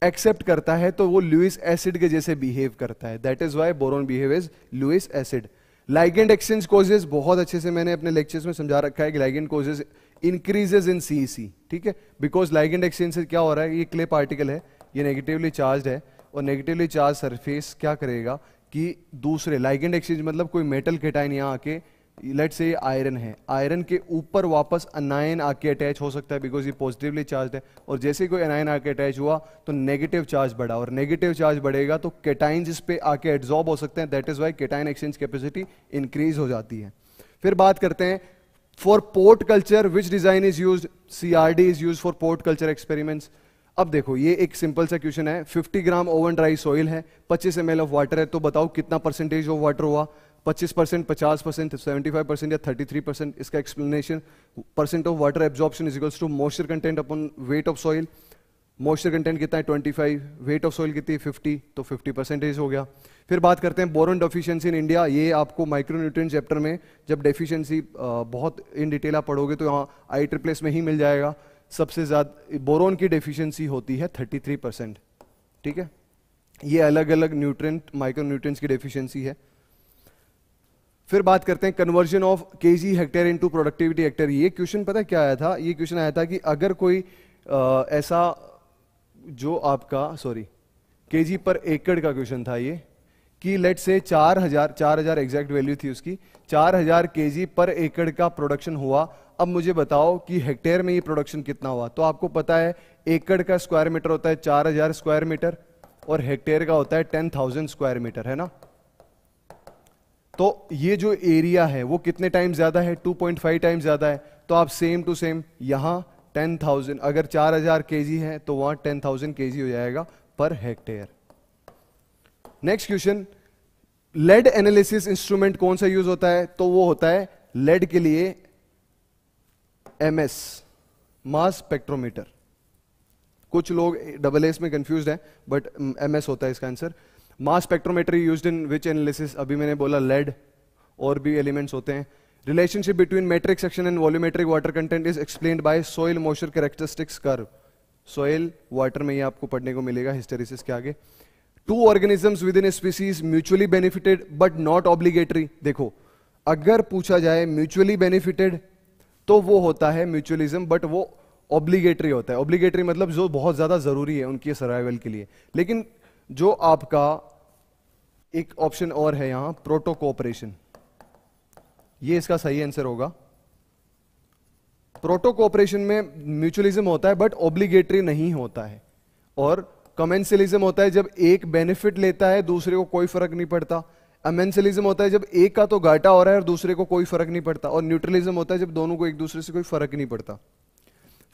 एक्सेप्ट करता है तो वो लुइस एसिड के जैसे बिहेव करता है that is why boron behave is Lewis acid ligand exchange causes बहुत अच्छे से मैंने अपने लेक्चर्स में समझा रखा है कि ligand causes increases in C ठीक है बिकॉज लाइगेंड एक्सचेंज से क्या हो रहा है ये क्ले पार्टिकल है ये नेगेटिवली चार्ज है और नेगेटिवली चार्ज सरफेस क्या करेगा कि दूसरे लाइगेंड एक्सचेंज मतलब कोई मेटल केटाइन यहाँ आके लेट से आयरन है आयरन के ऊपर वापस अनायन आके अटैच हो सकता है बिकॉज ये पॉजिटिवली चार्ज है और जैसे कोई अनायन आके अटैच हुआ तो नेगेटिव चार्ज बढ़ा और नेगेटिव चार्ज बढ़ेगा तो केटाइन इस पर आके एड्जॉर्ब हो सकते हैं that is why cation exchange capacity increase हो जाती है फिर बात करते हैं for pot culture which design is use C R D is use for pot culture experiments अब देखो ये एक सिंपल सा क्वेश्चन है 50 ग्राम ओवन ड्राई सॉइल है 25 एम ऑफ वाटर है तो बताओ कितना परसेंटेज ऑफ वाटर हुआ 25 परसेंट पचास परसेंट सेवेंटी फाइव परसेंट या थर्टी थ्री परसेंट इसका explanation percent of water absorption is equals to moisture content upon weight of soil moisture content कितना है 25 वेट ऑफ सॉइल कितनी है 50 तो 50 परसेंटेज हो गया फिर बात करते हैं बोरन डेफिशिएंसी इन इंडिया ये आपको न्यूट्रिय चैप्टर में जब डेफिशिएंसी बहुत इन डिटेल आप पढ़ोगे तो यहाँ आई ट्रिप्लेस में ही मिल जाएगा सबसे ज़्यादा बोरोन की डेफिशिएंसी होती है 33 परसेंट ठीक है ये अलग अलग न्यूट्रेंट माइक्रो न्यूट्रेंट्स की डेफिशिएंसी है फिर बात करते हैं conversion of K G hectare into productivity hectare ये क्वेश्चन पता क्या आया था ये क्वेश्चन आया था कि अगर कोई आ, ऐसा जो आपका सॉरी के जी पर एकड़ का क्वेश्चन था ये कि लेट से चार हजार चार हजार एग्जैक्ट वैल्यू थी उसकी चार हजार के जी पर एकड़ का प्रोडक्शन हुआ अब मुझे बताओ कि हेक्टेयर में ये प्रोडक्शन कितना हुआ तो आपको पता है एकड़ का स्क्वायर मीटर होता है चार हजार स्क्वायर मीटर और हेक्टेयर का होता है टेन थाउजेंड स्क्वायर मीटर है ना तो ये जो एरिया है वो कितने टाइम ज़्यादा है 2.5 टाइम ज़्यादा है तो आप सेम टू सेम यहां 10,000 अगर 4,000 हज़ार है तो वहां 10,000 जी हो जाएगा per hectare next question lead analysis instrument कौन सा यूज होता है तो वो होता है लेड के लिए एमएस मास स्पेक्ट्रोमीटर कुछ लोग डबल एस में कंफ्यूज हैं बट एमएस होता है इसका answer mass spectrometry use in which analysis अभी मैंने बोला लेड और भी एलिमेंट्स होते हैं relationship between metric section and volumetric water content is explain by soil moisture characteristics कर सोयल वाटर में ही आपको पढ़ने को मिलेगा हिस्टेरिसिस के आगे two organisms within species mutually benefited but not obligatory देखो अगर पूछा जाए म्यूचुअली बेनिफिटेड तो वो होता है म्यूचुअलिज्म बट वो ऑब्लिगेटरी होता है ऑब्लिगेटरी मतलब जो बहुत ज्यादा जरूरी है उनकी सर्वाइवल के लिए लेकिन जो आपका एक ऑप्शन और है यहां प्रोटो कोऑपरेशन ये इसका सही आंसर होगा प्रोटो कोऑपरेशन में म्यूचुअलिज्म होता है बट ऑब्लिगेटरी नहीं होता है और कमेंसलिज्म होता है जब एक बेनिफिट लेता है दूसरे को कोई फर्क नहीं पड़ता अमेंसलिज्म होता है जब एक का तो घाटा हो रहा है और दूसरे को कोई फर्क नहीं पड़ता और न्यूट्रलिज्म होता है जब दोनों को एक दूसरे से कोई फर्क नहीं पड़ता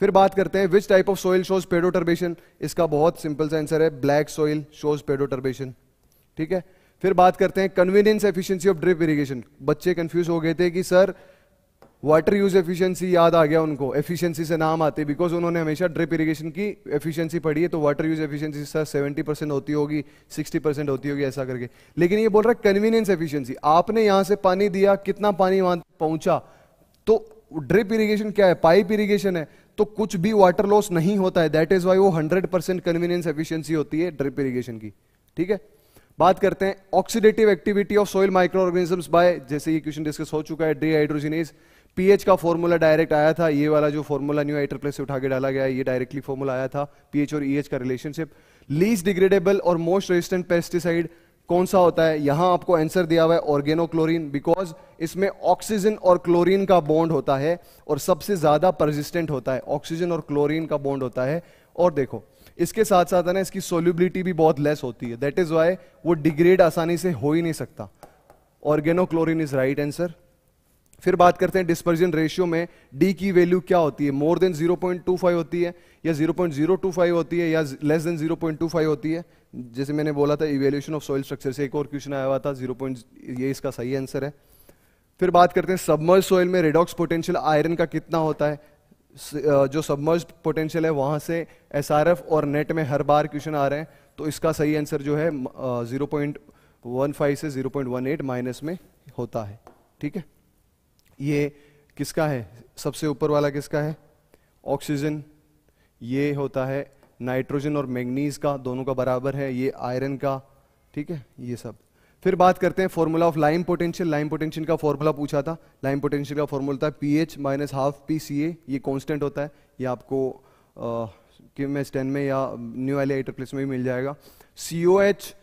फिर बात करते हैं which type of soil shows pedoturbation इसका बहुत सिंपल सा आंसर है ब्लैक सोइल शोज पेडोटर्बेशन ठीक है फिर बात करते हैं conveyance efficiency of drip irrigation बच्चे कंफ्यूज हो गए थे कि सर वाटर यूज एफिशिएंसी याद आ गया उनको एफिशिएंसी से नाम आते बिकॉज उन्होंने हमेशा ड्रिप इरिगेशन की एफिशिएंसी पढ़ी है तो water use efficiency sir 70 percent होती होगी 60 परसेंट होती होगी ऐसा करके लेकिन ये बोल रहा है कन्वीनियंस एफिशियंसी आपने यहाँ से पानी दिया कितना पानी वहां पहुंचा तो ड्रिप इरीगेशन क्या है पाइप इरीगेशन है तो कुछ भी वाटर लॉस नहीं होता है दैट इज वाई वो हंड्रेड परसेंट कन्वीनियंस एफिशियंसी होती है ड्रिप इरीगेशन की ठीक है बात करते हैं oxidative activity of soil microorganisms by जैसे ये क्वेश्चन डिस्कस हो चुका है डिहाइड्रोजिनेज पीएच का फॉर्मूला डायरेक्ट आया था ये वाला जो फॉर्मूला न्यू प्लेस से उठा के डाला गया ये डायरेक्टली फॉर्मूला आया था पीएच और ईएच e का रिलेशनशिप लीज डिग्रेडेबल और मोस्ट रेजिस्टेंट पेस्टिसाइड कौन सा होता है यहां आपको आंसर दिया हुआ है ऑर्गेनोक्लोरीन बिकॉज इसमें ऑक्सीजन और क्लोरीन का बॉन्ड होता है और सबसे ज्यादा परसिस्टेंट होता है ऑक्सीजन और क्लोरीन का बॉन्ड होता है और देखो इसके साथ साथ है ना इसकी सोल्यूबिलिटी भी बहुत लेस होती है दैट इज वाई वो डिग्रेड आसानी से हो ही नहीं सकता ऑर्गेनोक्लोरिन इज राइट आंसर फिर बात करते हैं डिस्पर्जन रेशियो में डी की वैल्यू क्या होती है मोर देन 0.25 होती है या 0.025 होती है या लेस देन 0.25 होती है जैसे मैंने बोला था इवेल्यूशन ऑफ सॉइल स्ट्रक्चर से एक और क्वेश्चन आया हुआ था 0. ये इसका सही आंसर है फिर बात करते हैं सबमर्ज सॉइल में रेडॉक्स पोटेंशियल आयरन का कितना होता है जो सबमर्ज पोटेंशियल है वहाँ से एस और नेट में हर बार क्वेश्चन आ रहे हैं तो इसका सही आंसर जो है ज़ीरो पॉइंट वन फाइव से zero point one eight minus में होता है ठीक है ये किसका है सबसे ऊपर वाला किसका है ऑक्सीजन ये होता है नाइट्रोजन और मैग्नीज का दोनों का बराबर है ये आयरन का ठीक है ये सब फिर बात करते हैं formula of lime potential line potential का फॉर्मूला पूछा था लाइन पोटेंशियल का फॉर्मूला था P H minus half P C A ये कॉन्स्टेंट होता है ये आपको एस टेन में या न्यू एलिएटर प्लेस में भी मिल जाएगा C O H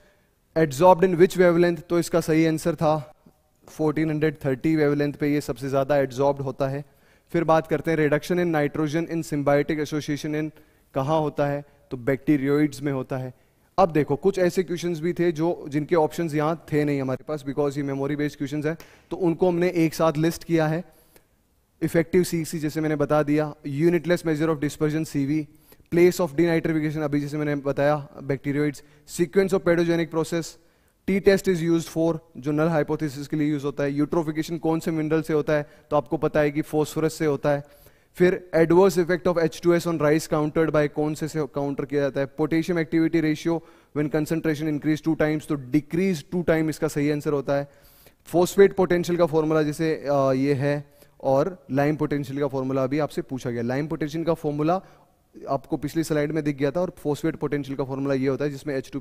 adsorb in which wavelength तो इसका सही आंसर था 1430 वेवलेंथ पे ये सबसे ज़्यादा एड्जॉर्ब होता है फिर बात करते हैं reduction in nitrogen in symbiotic association in कहाँ होता है तो बैक्टीरियोइड्स में होता है अब देखो कुछ ऐसे क्वेश्चंस भी थे जो जिनके ऑप्शंस यहां थे नहीं हमारे पास बिकॉज ये मेमोरी बेस्ड क्वेश्चंस है तो उनको हमने एक साथ लिस्ट किया है इफेक्टिव सीसी जैसे मैंने बता दिया unitless measure of dispersion CV place of denitrification अभी जैसे मैंने बताया bacteroids sequence of pedogenic process T test is use for जो नल हाइपोथिस के लिए यूज होता है यूट्रोफिकेशन कौन से मिनरल से होता है तो आपको पता है कि फोस्फोरस से होता है फिर adverse effect of H two S on rice countered by कौन से काउंटर किया जाता है potassium activity ratio when concentration increase two times तो डिक्रीज टू टाइम इसका सही आंसर होता है फोस्फेट पोटेंशियल का फॉर्मूला जैसे ये है और लाइम पोटेंशियल का फॉर्मूला अभी आपसे पूछा गया लाइम पोटेंशियल का फॉर्मूला आपको पिछली स्लाइड में दिख गया था और फोस्फेट पोटेंशियल का फॉर्मूला ये होता है जिसमें एच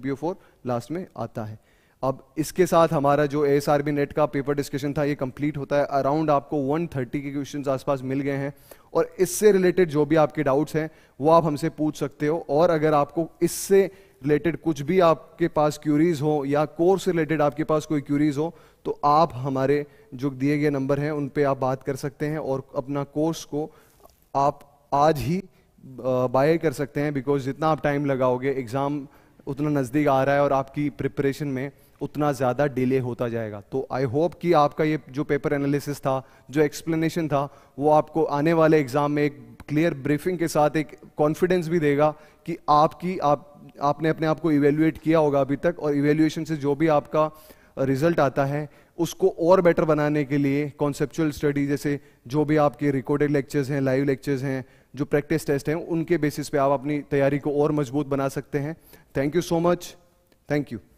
लास्ट में आता है अब इसके साथ हमारा जो एस आर बी नेट का पेपर डिस्कशन था ये कंप्लीट होता है अराउंड आपको 130 के क्वेश्चन आसपास मिल गए हैं और इससे रिलेटेड जो भी आपके डाउट्स हैं वो आप हमसे पूछ सकते हो और अगर आपको इससे रिलेटेड कुछ भी आपके पास क्यूरीज हो या कोर्स रिलेटेड आपके पास कोई क्यूरीज हो तो आप हमारे जो दिए गए नंबर हैं उन पर आप बात कर सकते हैं और अपना कोर्स को आप आज ही बाय कर सकते हैं बिकॉज जितना आप टाइम लगाओगे एग्ज़ाम उतना नज़दीक आ रहा है और आपकी प्रिपरेशन में उतना ज़्यादा डिले होता जाएगा तो आई होप कि आपका ये जो पेपर एनालिसिस था जो एक्सप्लेनेशन था वो आपको आने वाले एग्ज़ाम में एक क्लियर ब्रीफिंग के साथ एक कॉन्फिडेंस भी देगा कि आपकी आप आपने अपने आप को इवेल्युएट किया होगा अभी तक और इवेल्युएशन से जो भी आपका रिजल्ट आता है उसको और बेटर बनाने के लिए कॉन्सेप्चुअल स्टडी जैसे जो भी आपके रिकॉर्डेड लेक्चर्स हैं लाइव लेक्चर्स हैं जो प्रैक्टिस टेस्ट हैं उनके बेसिस पे आप अपनी तैयारी को और मजबूत बना सकते हैं thank you so much thank you